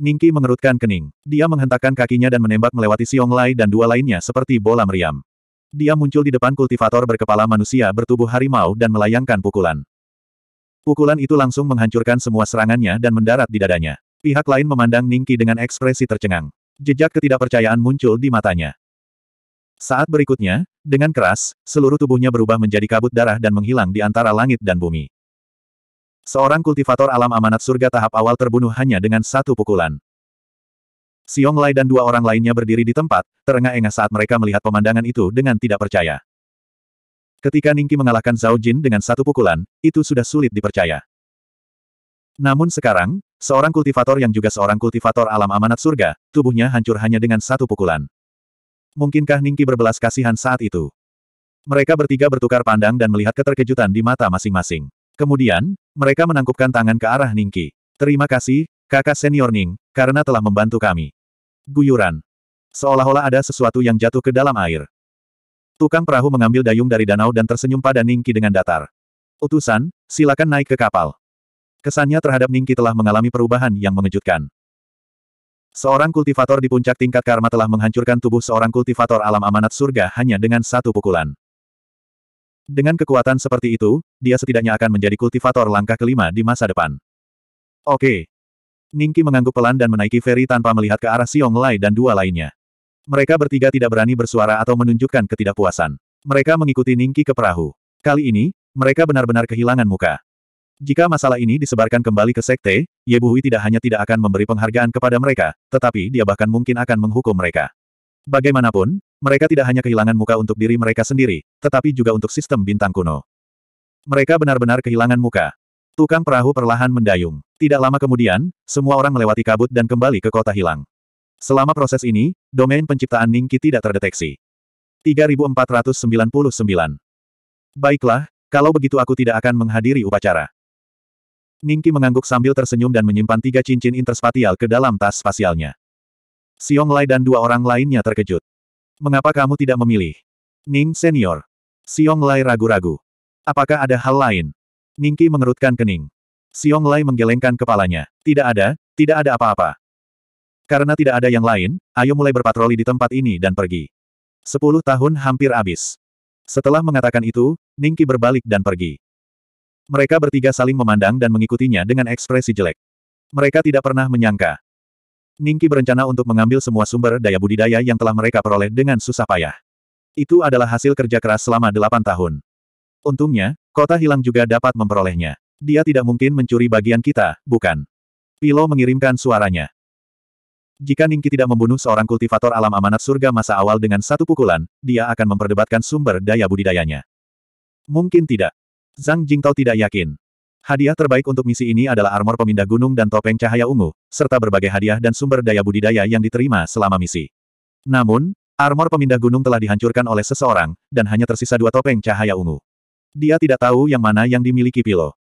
Ningki mengerutkan kening. Dia menghentakkan kakinya dan menembak melewati Xiong Lai dan dua lainnya seperti bola meriam. Dia muncul di depan kultivator berkepala manusia bertubuh harimau dan melayangkan pukulan. Pukulan itu langsung menghancurkan semua serangannya dan mendarat di dadanya. Pihak lain memandang Ningki dengan ekspresi tercengang. Jejak ketidakpercayaan muncul di matanya. Saat berikutnya, dengan keras, seluruh tubuhnya berubah menjadi kabut darah dan menghilang di antara langit dan bumi. Seorang kultivator alam amanat surga tahap awal terbunuh hanya dengan satu pukulan. Xiong Lai dan dua orang lainnya berdiri di tempat, terengah-engah saat mereka melihat pemandangan itu dengan tidak percaya. Ketika Ningki mengalahkan Zhao Jin dengan satu pukulan, itu sudah sulit dipercaya. Namun sekarang, seorang kultivator yang juga seorang kultivator alam amanat surga, tubuhnya hancur hanya dengan satu pukulan. Mungkinkah Ningki berbelas kasihan saat itu? Mereka bertiga bertukar pandang dan melihat keterkejutan di mata masing-masing. Kemudian, mereka menangkupkan tangan ke arah Ningki. Terima kasih, kakak senior Ning, karena telah membantu kami. Guyuran. Seolah-olah ada sesuatu yang jatuh ke dalam air. Tukang perahu mengambil dayung dari danau dan tersenyum pada Ningki dengan datar. Utusan, silakan naik ke kapal. Kesannya terhadap Ningki telah mengalami perubahan yang mengejutkan. Seorang kultivator di puncak tingkat karma telah menghancurkan tubuh seorang kultivator alam amanat surga hanya dengan satu pukulan. Dengan kekuatan seperti itu, dia setidaknya akan menjadi kultivator langkah kelima di masa depan. Oke, Ningki mengangguk pelan dan menaiki feri tanpa melihat ke arah Siong Lai dan dua lainnya. Mereka bertiga tidak berani bersuara atau menunjukkan ketidakpuasan. Mereka mengikuti Ningki ke perahu. Kali ini, mereka benar-benar kehilangan muka. Jika masalah ini disebarkan kembali ke sekte, Ye Buhui tidak hanya tidak akan memberi penghargaan kepada mereka, tetapi dia bahkan mungkin akan menghukum mereka. Bagaimanapun, mereka tidak hanya kehilangan muka untuk diri mereka sendiri, tetapi juga untuk sistem bintang kuno. Mereka benar-benar kehilangan muka. Tukang perahu perlahan mendayung. Tidak lama kemudian, semua orang melewati kabut dan kembali ke kota hilang. Selama proses ini, domain penciptaan Ningki tidak terdeteksi. 3499. Baiklah, kalau begitu aku tidak akan menghadiri upacara. Ningki mengangguk sambil tersenyum dan menyimpan tiga cincin interspatial ke dalam tas spasialnya. Siong Lai dan dua orang lainnya terkejut. Mengapa kamu tidak memilih? Ning Senior. Siong Lai ragu-ragu. Apakah ada hal lain? Ningki mengerutkan kening. Xiong Lai menggelengkan kepalanya. Tidak ada, tidak ada apa-apa. Karena tidak ada yang lain, ayo mulai berpatroli di tempat ini dan pergi. Sepuluh tahun hampir habis. Setelah mengatakan itu, Ningki berbalik dan pergi. Mereka bertiga saling memandang dan mengikutinya dengan ekspresi jelek. Mereka tidak pernah menyangka. Ningki berencana untuk mengambil semua sumber daya budidaya yang telah mereka peroleh dengan susah payah. Itu adalah hasil kerja keras selama delapan tahun. Untungnya, kota hilang juga dapat memperolehnya. Dia tidak mungkin mencuri bagian kita, bukan? Pilo mengirimkan suaranya. Jika Ningki tidak membunuh seorang kultivator alam amanat surga masa awal dengan satu pukulan, dia akan memperdebatkan sumber daya budidayanya. Mungkin tidak. Zhang Jingtao tidak yakin. Hadiah terbaik untuk misi ini adalah armor pemindah gunung dan topeng cahaya ungu, serta berbagai hadiah dan sumber daya budidaya yang diterima selama misi. Namun, armor pemindah gunung telah dihancurkan oleh seseorang, dan hanya tersisa dua topeng cahaya ungu. Dia tidak tahu yang mana yang dimiliki Pilo.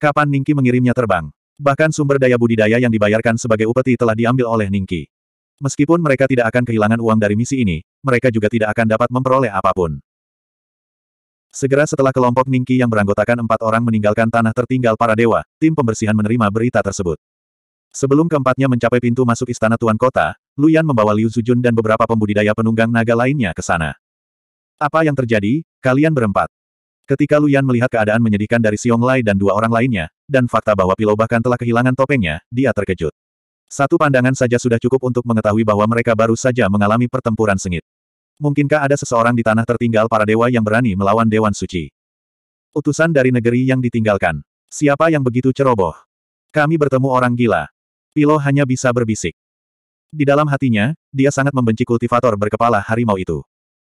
Kapan Ningki mengirimnya terbang. Bahkan sumber daya budidaya yang dibayarkan sebagai upeti telah diambil oleh Ningki. Meskipun mereka tidak akan kehilangan uang dari misi ini, mereka juga tidak akan dapat memperoleh apapun. Segera setelah kelompok Ningki yang beranggotakan empat orang meninggalkan tanah tertinggal para dewa, tim pembersihan menerima berita tersebut. Sebelum keempatnya mencapai pintu masuk istana Tuan Kota, Luyan membawa Liu Zujun dan beberapa pembudidaya penunggang naga lainnya ke sana. Apa yang terjadi, kalian berempat? Ketika Luyan melihat keadaan menyedihkan dari Xiong Lai dan dua orang lainnya, dan fakta bahwa Pilo bahkan telah kehilangan topengnya, dia terkejut. Satu pandangan saja sudah cukup untuk mengetahui bahwa mereka baru saja mengalami pertempuran sengit. Mungkinkah ada seseorang di tanah tertinggal para dewa yang berani melawan Dewan Suci? Utusan dari negeri yang ditinggalkan. Siapa yang begitu ceroboh? Kami bertemu orang gila. Pilo hanya bisa berbisik. Di dalam hatinya, dia sangat membenci kultivator berkepala harimau itu.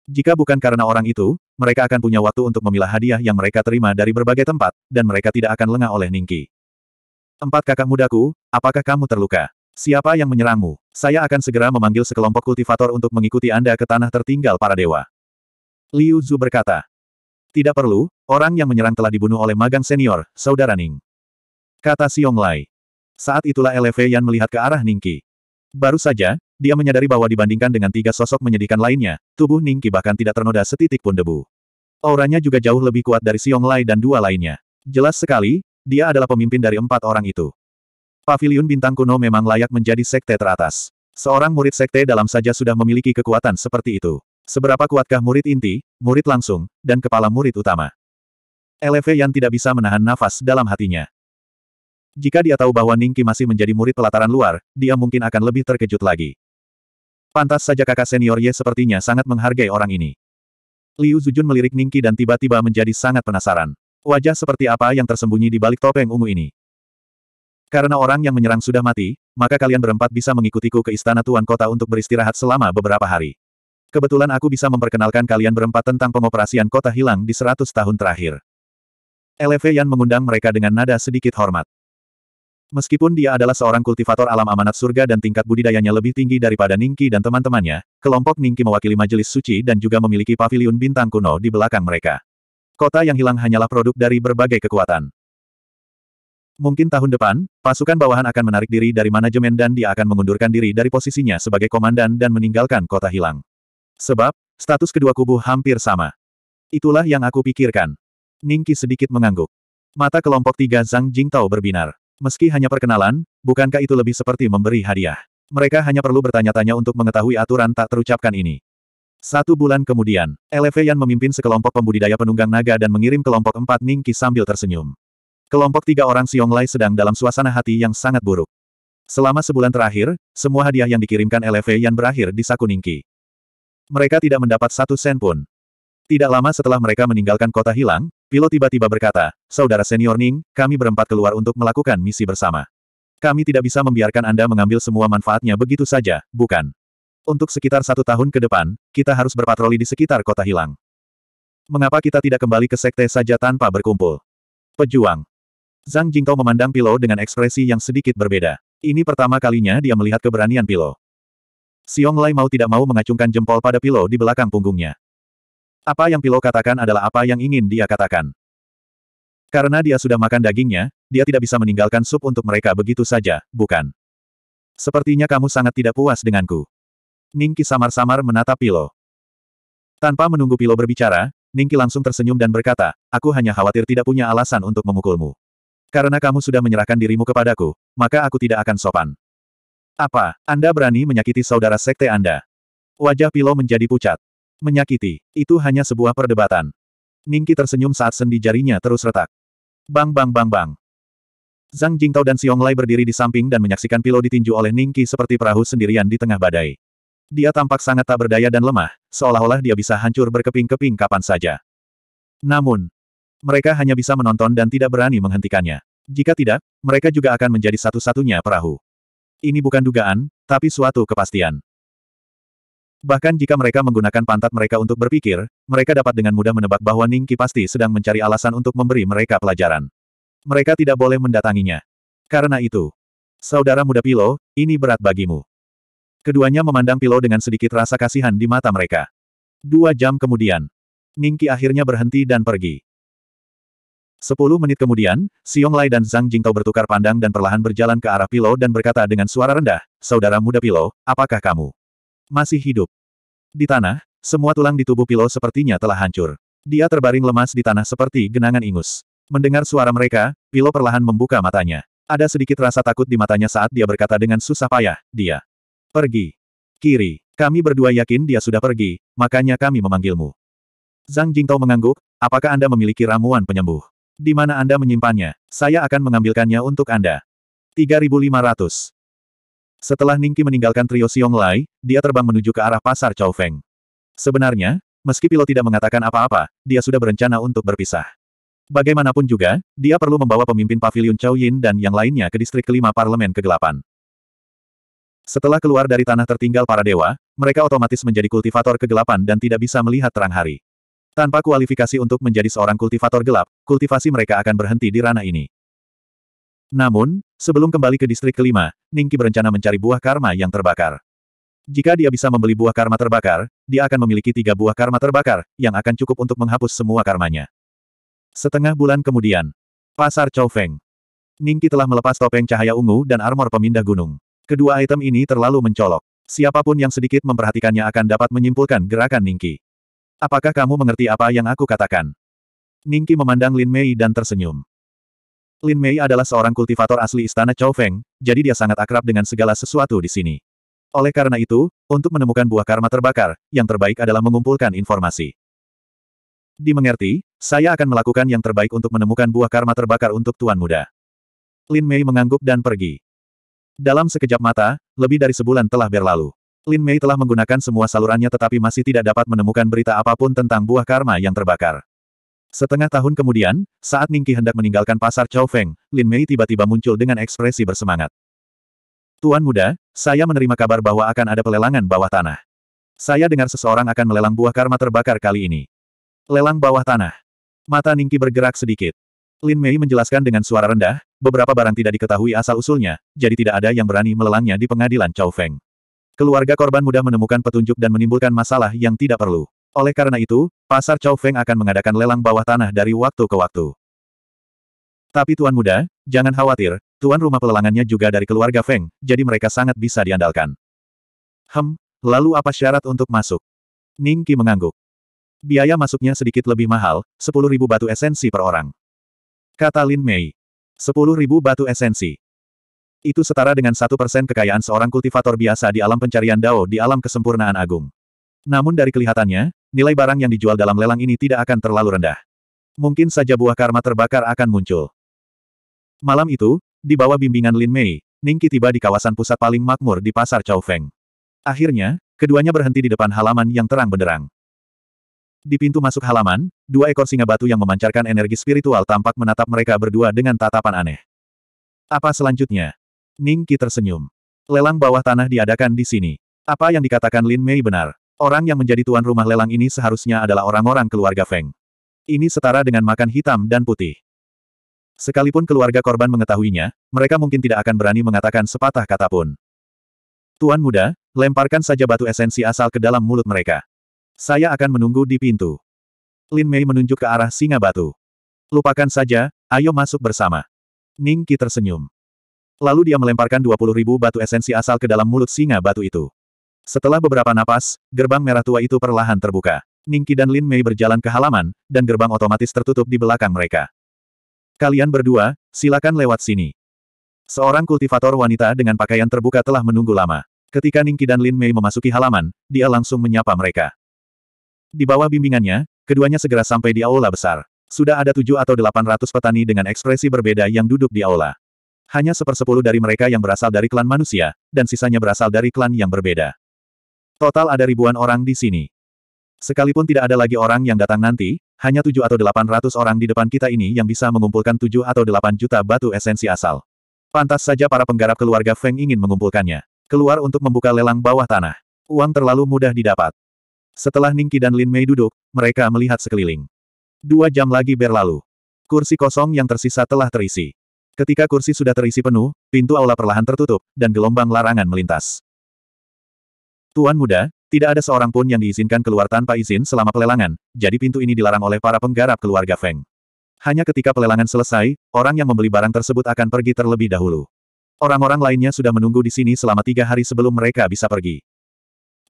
Jika bukan karena orang itu, mereka akan punya waktu untuk memilah hadiah yang mereka terima dari berbagai tempat, dan mereka tidak akan lengah oleh Ningki. Empat kakak mudaku, apakah kamu terluka? Siapa yang menyerangmu? Saya akan segera memanggil sekelompok kultivator untuk mengikuti Anda ke tanah tertinggal para dewa. Liu Zhu berkata. Tidak perlu, orang yang menyerang telah dibunuh oleh magang senior, saudara Ning. Kata Xiong Lai. Saat itulah Eleveyan melihat ke arah Ningki. Baru saja, dia menyadari bahwa dibandingkan dengan tiga sosok menyedihkan lainnya, tubuh Ningki bahkan tidak ternoda setitik pun debu. Auranya juga jauh lebih kuat dari Siong Lai dan dua lainnya. Jelas sekali, dia adalah pemimpin dari empat orang itu. Paviliun Bintang Kuno memang layak menjadi sekte teratas. Seorang murid sekte dalam saja sudah memiliki kekuatan seperti itu. Seberapa kuatkah murid inti, murid langsung, dan kepala murid utama? LV yang tidak bisa menahan nafas dalam hatinya. Jika dia tahu bahwa Ningki masih menjadi murid pelataran luar, dia mungkin akan lebih terkejut lagi. Pantas saja kakak senior Ye sepertinya sangat menghargai orang ini. Liu Zujun melirik Ningki dan tiba-tiba menjadi sangat penasaran. Wajah seperti apa yang tersembunyi di balik topeng ungu ini? Karena orang yang menyerang sudah mati, maka kalian berempat bisa mengikutiku ke istana tuan kota untuk beristirahat selama beberapa hari. Kebetulan aku bisa memperkenalkan kalian berempat tentang pengoperasian kota hilang di seratus tahun terakhir. Lv Yan mengundang mereka dengan nada sedikit hormat. Meskipun dia adalah seorang kultivator alam amanat surga dan tingkat budidayanya lebih tinggi daripada Ningki dan teman-temannya, kelompok Ningki mewakili majelis suci dan juga memiliki paviliun bintang kuno di belakang mereka. Kota yang hilang hanyalah produk dari berbagai kekuatan. Mungkin tahun depan, pasukan bawahan akan menarik diri dari manajemen dan dia akan mengundurkan diri dari posisinya sebagai komandan dan meninggalkan kota hilang. Sebab, status kedua kubu hampir sama. Itulah yang aku pikirkan. Ningki sedikit mengangguk. Mata kelompok tiga Zhang Jingtao berbinar. Meski hanya perkenalan, bukankah itu lebih seperti memberi hadiah? Mereka hanya perlu bertanya-tanya untuk mengetahui aturan tak terucapkan ini. Satu bulan kemudian, LV yang memimpin sekelompok pembudidaya penunggang naga dan mengirim kelompok empat Ningki sambil tersenyum. Kelompok tiga orang Lai sedang dalam suasana hati yang sangat buruk. Selama sebulan terakhir, semua hadiah yang dikirimkan LV yang berakhir di saku Ningki. Mereka tidak mendapat satu sen pun. Tidak lama setelah mereka meninggalkan kota hilang, Pilot tiba-tiba berkata, Saudara Senior Ning, kami berempat keluar untuk melakukan misi bersama. Kami tidak bisa membiarkan Anda mengambil semua manfaatnya begitu saja, bukan? Untuk sekitar satu tahun ke depan, kita harus berpatroli di sekitar kota hilang. Mengapa kita tidak kembali ke sekte saja tanpa berkumpul? Pejuang. Zhang Jingtao memandang Pilo dengan ekspresi yang sedikit berbeda. Ini pertama kalinya dia melihat keberanian Pilo. Xiong Lai mau tidak mau mengacungkan jempol pada Pilo di belakang punggungnya. Apa yang Pilo katakan adalah apa yang ingin dia katakan. Karena dia sudah makan dagingnya, dia tidak bisa meninggalkan sup untuk mereka begitu saja, bukan? Sepertinya kamu sangat tidak puas denganku. Ningki samar-samar menatap Pilo. Tanpa menunggu Pilo berbicara, Ningki langsung tersenyum dan berkata, aku hanya khawatir tidak punya alasan untuk memukulmu. Karena kamu sudah menyerahkan dirimu kepadaku, maka aku tidak akan sopan. Apa, Anda berani menyakiti saudara sekte Anda? Wajah Pilo menjadi pucat. Menyakiti, itu hanya sebuah perdebatan. Ningki tersenyum saat sendi jarinya terus retak. Bang bang bang bang. Zhang Jingtao dan Xiong Lai berdiri di samping dan menyaksikan Pilo ditinju oleh Ningki seperti perahu sendirian di tengah badai. Dia tampak sangat tak berdaya dan lemah, seolah-olah dia bisa hancur berkeping-keping kapan saja. Namun, mereka hanya bisa menonton dan tidak berani menghentikannya. Jika tidak, mereka juga akan menjadi satu-satunya perahu. Ini bukan dugaan, tapi suatu kepastian. Bahkan jika mereka menggunakan pantat mereka untuk berpikir, mereka dapat dengan mudah menebak bahwa Ningki pasti sedang mencari alasan untuk memberi mereka pelajaran. Mereka tidak boleh mendatanginya. Karena itu, saudara muda Pilo, ini berat bagimu. Keduanya memandang Pilo dengan sedikit rasa kasihan di mata mereka. Dua jam kemudian, Ningki akhirnya berhenti dan pergi. Sepuluh menit kemudian, Siong Lai dan Zhang Jingtao bertukar pandang dan perlahan berjalan ke arah Pilo dan berkata dengan suara rendah, Saudara muda Pilo, apakah kamu? Masih hidup. Di tanah, semua tulang di tubuh Pilo sepertinya telah hancur. Dia terbaring lemas di tanah seperti genangan ingus. Mendengar suara mereka, Pilo perlahan membuka matanya. Ada sedikit rasa takut di matanya saat dia berkata dengan susah payah, dia. Pergi. Kiri. Kami berdua yakin dia sudah pergi, makanya kami memanggilmu. Zhang Jingtao mengangguk, apakah Anda memiliki ramuan penyembuh? Di mana Anda menyimpannya? Saya akan mengambilkannya untuk Anda. 3500. Setelah Ningki meninggalkan trio Xiong Lai, dia terbang menuju ke arah pasar Chow Feng. Sebenarnya, meski Pilo tidak mengatakan apa-apa, dia sudah berencana untuk berpisah. Bagaimanapun juga, dia perlu membawa pemimpin pavilion Chow Yin dan yang lainnya ke distrik kelima parlemen kegelapan. Setelah keluar dari tanah tertinggal para dewa, mereka otomatis menjadi kultivator kegelapan dan tidak bisa melihat terang hari. Tanpa kualifikasi untuk menjadi seorang kultivator gelap, kultivasi mereka akan berhenti di ranah ini. Namun, sebelum kembali ke distrik kelima, Ningki berencana mencari buah karma yang terbakar. Jika dia bisa membeli buah karma terbakar, dia akan memiliki tiga buah karma terbakar, yang akan cukup untuk menghapus semua karmanya. Setengah bulan kemudian, Pasar Feng, Ningki telah melepas topeng cahaya ungu dan armor pemindah gunung. Kedua item ini terlalu mencolok. Siapapun yang sedikit memperhatikannya akan dapat menyimpulkan gerakan Ningki. Apakah kamu mengerti apa yang aku katakan? Ningki memandang Lin Mei dan tersenyum. Lin Mei adalah seorang kultivator asli istana Chow Feng, jadi dia sangat akrab dengan segala sesuatu di sini. Oleh karena itu, untuk menemukan buah karma terbakar, yang terbaik adalah mengumpulkan informasi. Dimengerti, saya akan melakukan yang terbaik untuk menemukan buah karma terbakar untuk Tuan Muda. Lin Mei mengangguk dan pergi. Dalam sekejap mata, lebih dari sebulan telah berlalu. Lin Mei telah menggunakan semua salurannya tetapi masih tidak dapat menemukan berita apapun tentang buah karma yang terbakar. Setengah tahun kemudian, saat Ningqi hendak meninggalkan pasar Chow Feng, Lin Mei tiba-tiba muncul dengan ekspresi bersemangat. Tuan muda, saya menerima kabar bahwa akan ada pelelangan bawah tanah. Saya dengar seseorang akan melelang buah karma terbakar kali ini. Lelang bawah tanah. Mata Ningqi bergerak sedikit. Lin Mei menjelaskan dengan suara rendah, beberapa barang tidak diketahui asal-usulnya, jadi tidak ada yang berani melelangnya di pengadilan Chow Feng. Keluarga korban mudah menemukan petunjuk dan menimbulkan masalah yang tidak perlu. Oleh karena itu, pasar Chow Feng akan mengadakan lelang bawah tanah dari waktu ke waktu. Tapi Tuan Muda, jangan khawatir, Tuan rumah pelelangannya juga dari keluarga Feng, jadi mereka sangat bisa diandalkan. Hem, lalu apa syarat untuk masuk? Ning Qi mengangguk. Biaya masuknya sedikit lebih mahal, 10.000 batu esensi per orang. Kata Lin Mei. 10.000 batu esensi. Itu setara dengan satu persen kekayaan seorang kultivator biasa di alam pencarian Dao di alam kesempurnaan agung. Namun dari kelihatannya, nilai barang yang dijual dalam lelang ini tidak akan terlalu rendah. Mungkin saja buah karma terbakar akan muncul. Malam itu, di bawah bimbingan Lin Mei, Ningki tiba di kawasan pusat paling makmur di pasar feng Akhirnya, keduanya berhenti di depan halaman yang terang benderang. Di pintu masuk halaman, dua ekor singa batu yang memancarkan energi spiritual tampak menatap mereka berdua dengan tatapan aneh. Apa selanjutnya? Ningki tersenyum. Lelang bawah tanah diadakan di sini. Apa yang dikatakan Lin Mei benar? Orang yang menjadi tuan rumah lelang ini seharusnya adalah orang-orang keluarga Feng. Ini setara dengan makan hitam dan putih. Sekalipun keluarga korban mengetahuinya, mereka mungkin tidak akan berani mengatakan sepatah kata pun. Tuan muda, lemparkan saja batu esensi asal ke dalam mulut mereka. Saya akan menunggu di pintu. Lin Mei menunjuk ke arah singa batu. Lupakan saja, ayo masuk bersama. Ning Qi tersenyum. Lalu dia melemparkan 20.000 batu esensi asal ke dalam mulut singa batu itu. Setelah beberapa napas, gerbang merah tua itu perlahan terbuka. Ningki dan Lin Mei berjalan ke halaman, dan gerbang otomatis tertutup di belakang mereka. Kalian berdua, silakan lewat sini. Seorang kultivator wanita dengan pakaian terbuka telah menunggu lama. Ketika Ningki dan Lin Mei memasuki halaman, dia langsung menyapa mereka. Di bawah bimbingannya, keduanya segera sampai di aula besar. Sudah ada tujuh atau delapan ratus petani dengan ekspresi berbeda yang duduk di aula. Hanya sepersepuluh dari mereka yang berasal dari klan manusia, dan sisanya berasal dari klan yang berbeda. Total ada ribuan orang di sini. Sekalipun tidak ada lagi orang yang datang nanti, hanya tujuh atau delapan ratus orang di depan kita ini yang bisa mengumpulkan tujuh atau delapan juta batu esensi asal. Pantas saja para penggarap keluarga Feng ingin mengumpulkannya. Keluar untuk membuka lelang bawah tanah. Uang terlalu mudah didapat. Setelah Ningki dan Lin Mei duduk, mereka melihat sekeliling. Dua jam lagi berlalu. Kursi kosong yang tersisa telah terisi. Ketika kursi sudah terisi penuh, pintu aula perlahan tertutup, dan gelombang larangan melintas. Tuan muda, tidak ada seorang pun yang diizinkan keluar tanpa izin selama pelelangan, jadi pintu ini dilarang oleh para penggarap keluarga Feng. Hanya ketika pelelangan selesai, orang yang membeli barang tersebut akan pergi terlebih dahulu. Orang-orang lainnya sudah menunggu di sini selama tiga hari sebelum mereka bisa pergi.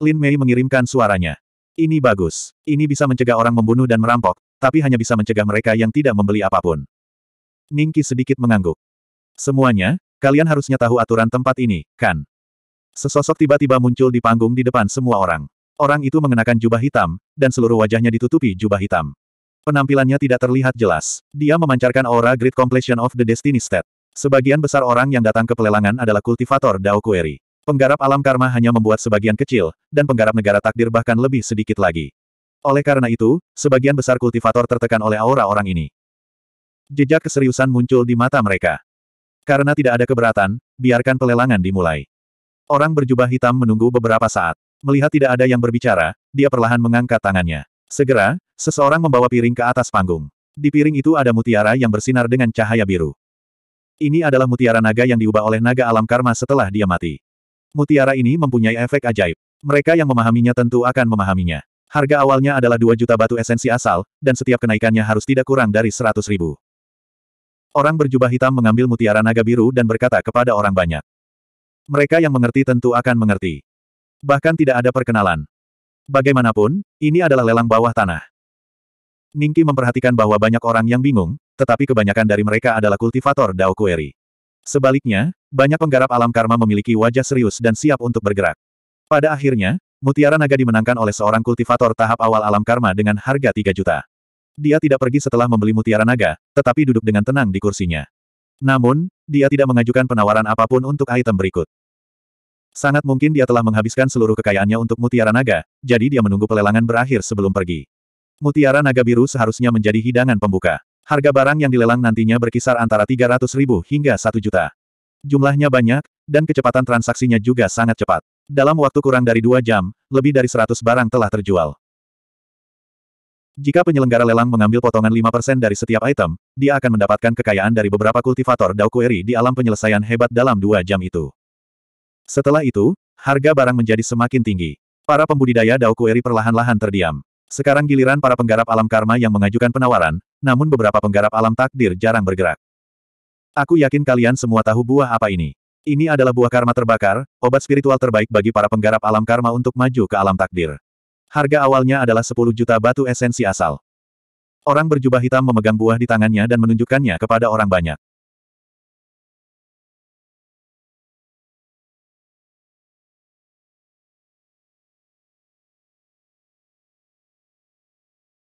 Lin Mei mengirimkan suaranya. Ini bagus. Ini bisa mencegah orang membunuh dan merampok, tapi hanya bisa mencegah mereka yang tidak membeli apapun. Ningki sedikit mengangguk. Semuanya, kalian harusnya tahu aturan tempat ini, kan? Sesosok tiba-tiba muncul di panggung di depan semua orang. Orang itu mengenakan jubah hitam, dan seluruh wajahnya ditutupi jubah hitam. Penampilannya tidak terlihat jelas. Dia memancarkan aura Great Completion of the Destiny State. Sebagian besar orang yang datang ke pelelangan adalah kultivator Dao Kueri. Penggarap alam karma hanya membuat sebagian kecil, dan penggarap negara takdir bahkan lebih sedikit lagi. Oleh karena itu, sebagian besar kultivator tertekan oleh aura orang ini. Jejak keseriusan muncul di mata mereka. Karena tidak ada keberatan, biarkan pelelangan dimulai. Orang berjubah hitam menunggu beberapa saat. Melihat tidak ada yang berbicara, dia perlahan mengangkat tangannya. Segera, seseorang membawa piring ke atas panggung. Di piring itu ada mutiara yang bersinar dengan cahaya biru. Ini adalah mutiara naga yang diubah oleh naga alam karma setelah dia mati. Mutiara ini mempunyai efek ajaib. Mereka yang memahaminya tentu akan memahaminya. Harga awalnya adalah 2 juta batu esensi asal, dan setiap kenaikannya harus tidak kurang dari 100 ribu. Orang berjubah hitam mengambil mutiara naga biru dan berkata kepada orang banyak mereka yang mengerti tentu akan mengerti. Bahkan tidak ada perkenalan. Bagaimanapun, ini adalah lelang bawah tanah. Ningki memperhatikan bahwa banyak orang yang bingung, tetapi kebanyakan dari mereka adalah kultivator Dao Kueri. Sebaliknya, banyak penggarap alam karma memiliki wajah serius dan siap untuk bergerak. Pada akhirnya, mutiara naga dimenangkan oleh seorang kultivator tahap awal alam karma dengan harga 3 juta. Dia tidak pergi setelah membeli mutiara naga, tetapi duduk dengan tenang di kursinya. Namun, dia tidak mengajukan penawaran apapun untuk item berikut. Sangat mungkin dia telah menghabiskan seluruh kekayaannya untuk mutiara naga, jadi dia menunggu pelelangan berakhir sebelum pergi. Mutiara naga biru seharusnya menjadi hidangan pembuka. Harga barang yang dilelang nantinya berkisar antara 300 ribu hingga 1 juta. Jumlahnya banyak, dan kecepatan transaksinya juga sangat cepat. Dalam waktu kurang dari dua jam, lebih dari 100 barang telah terjual. Jika penyelenggara lelang mengambil potongan 5% dari setiap item, dia akan mendapatkan kekayaan dari beberapa kultivator Dao Kueri di alam penyelesaian hebat dalam dua jam itu. Setelah itu, harga barang menjadi semakin tinggi. Para pembudidaya Daokueri perlahan-lahan terdiam. Sekarang giliran para penggarap alam karma yang mengajukan penawaran, namun beberapa penggarap alam takdir jarang bergerak. Aku yakin kalian semua tahu buah apa ini. Ini adalah buah karma terbakar, obat spiritual terbaik bagi para penggarap alam karma untuk maju ke alam takdir. Harga awalnya adalah 10 juta batu esensi asal. Orang berjubah hitam memegang buah di tangannya dan menunjukkannya kepada orang banyak.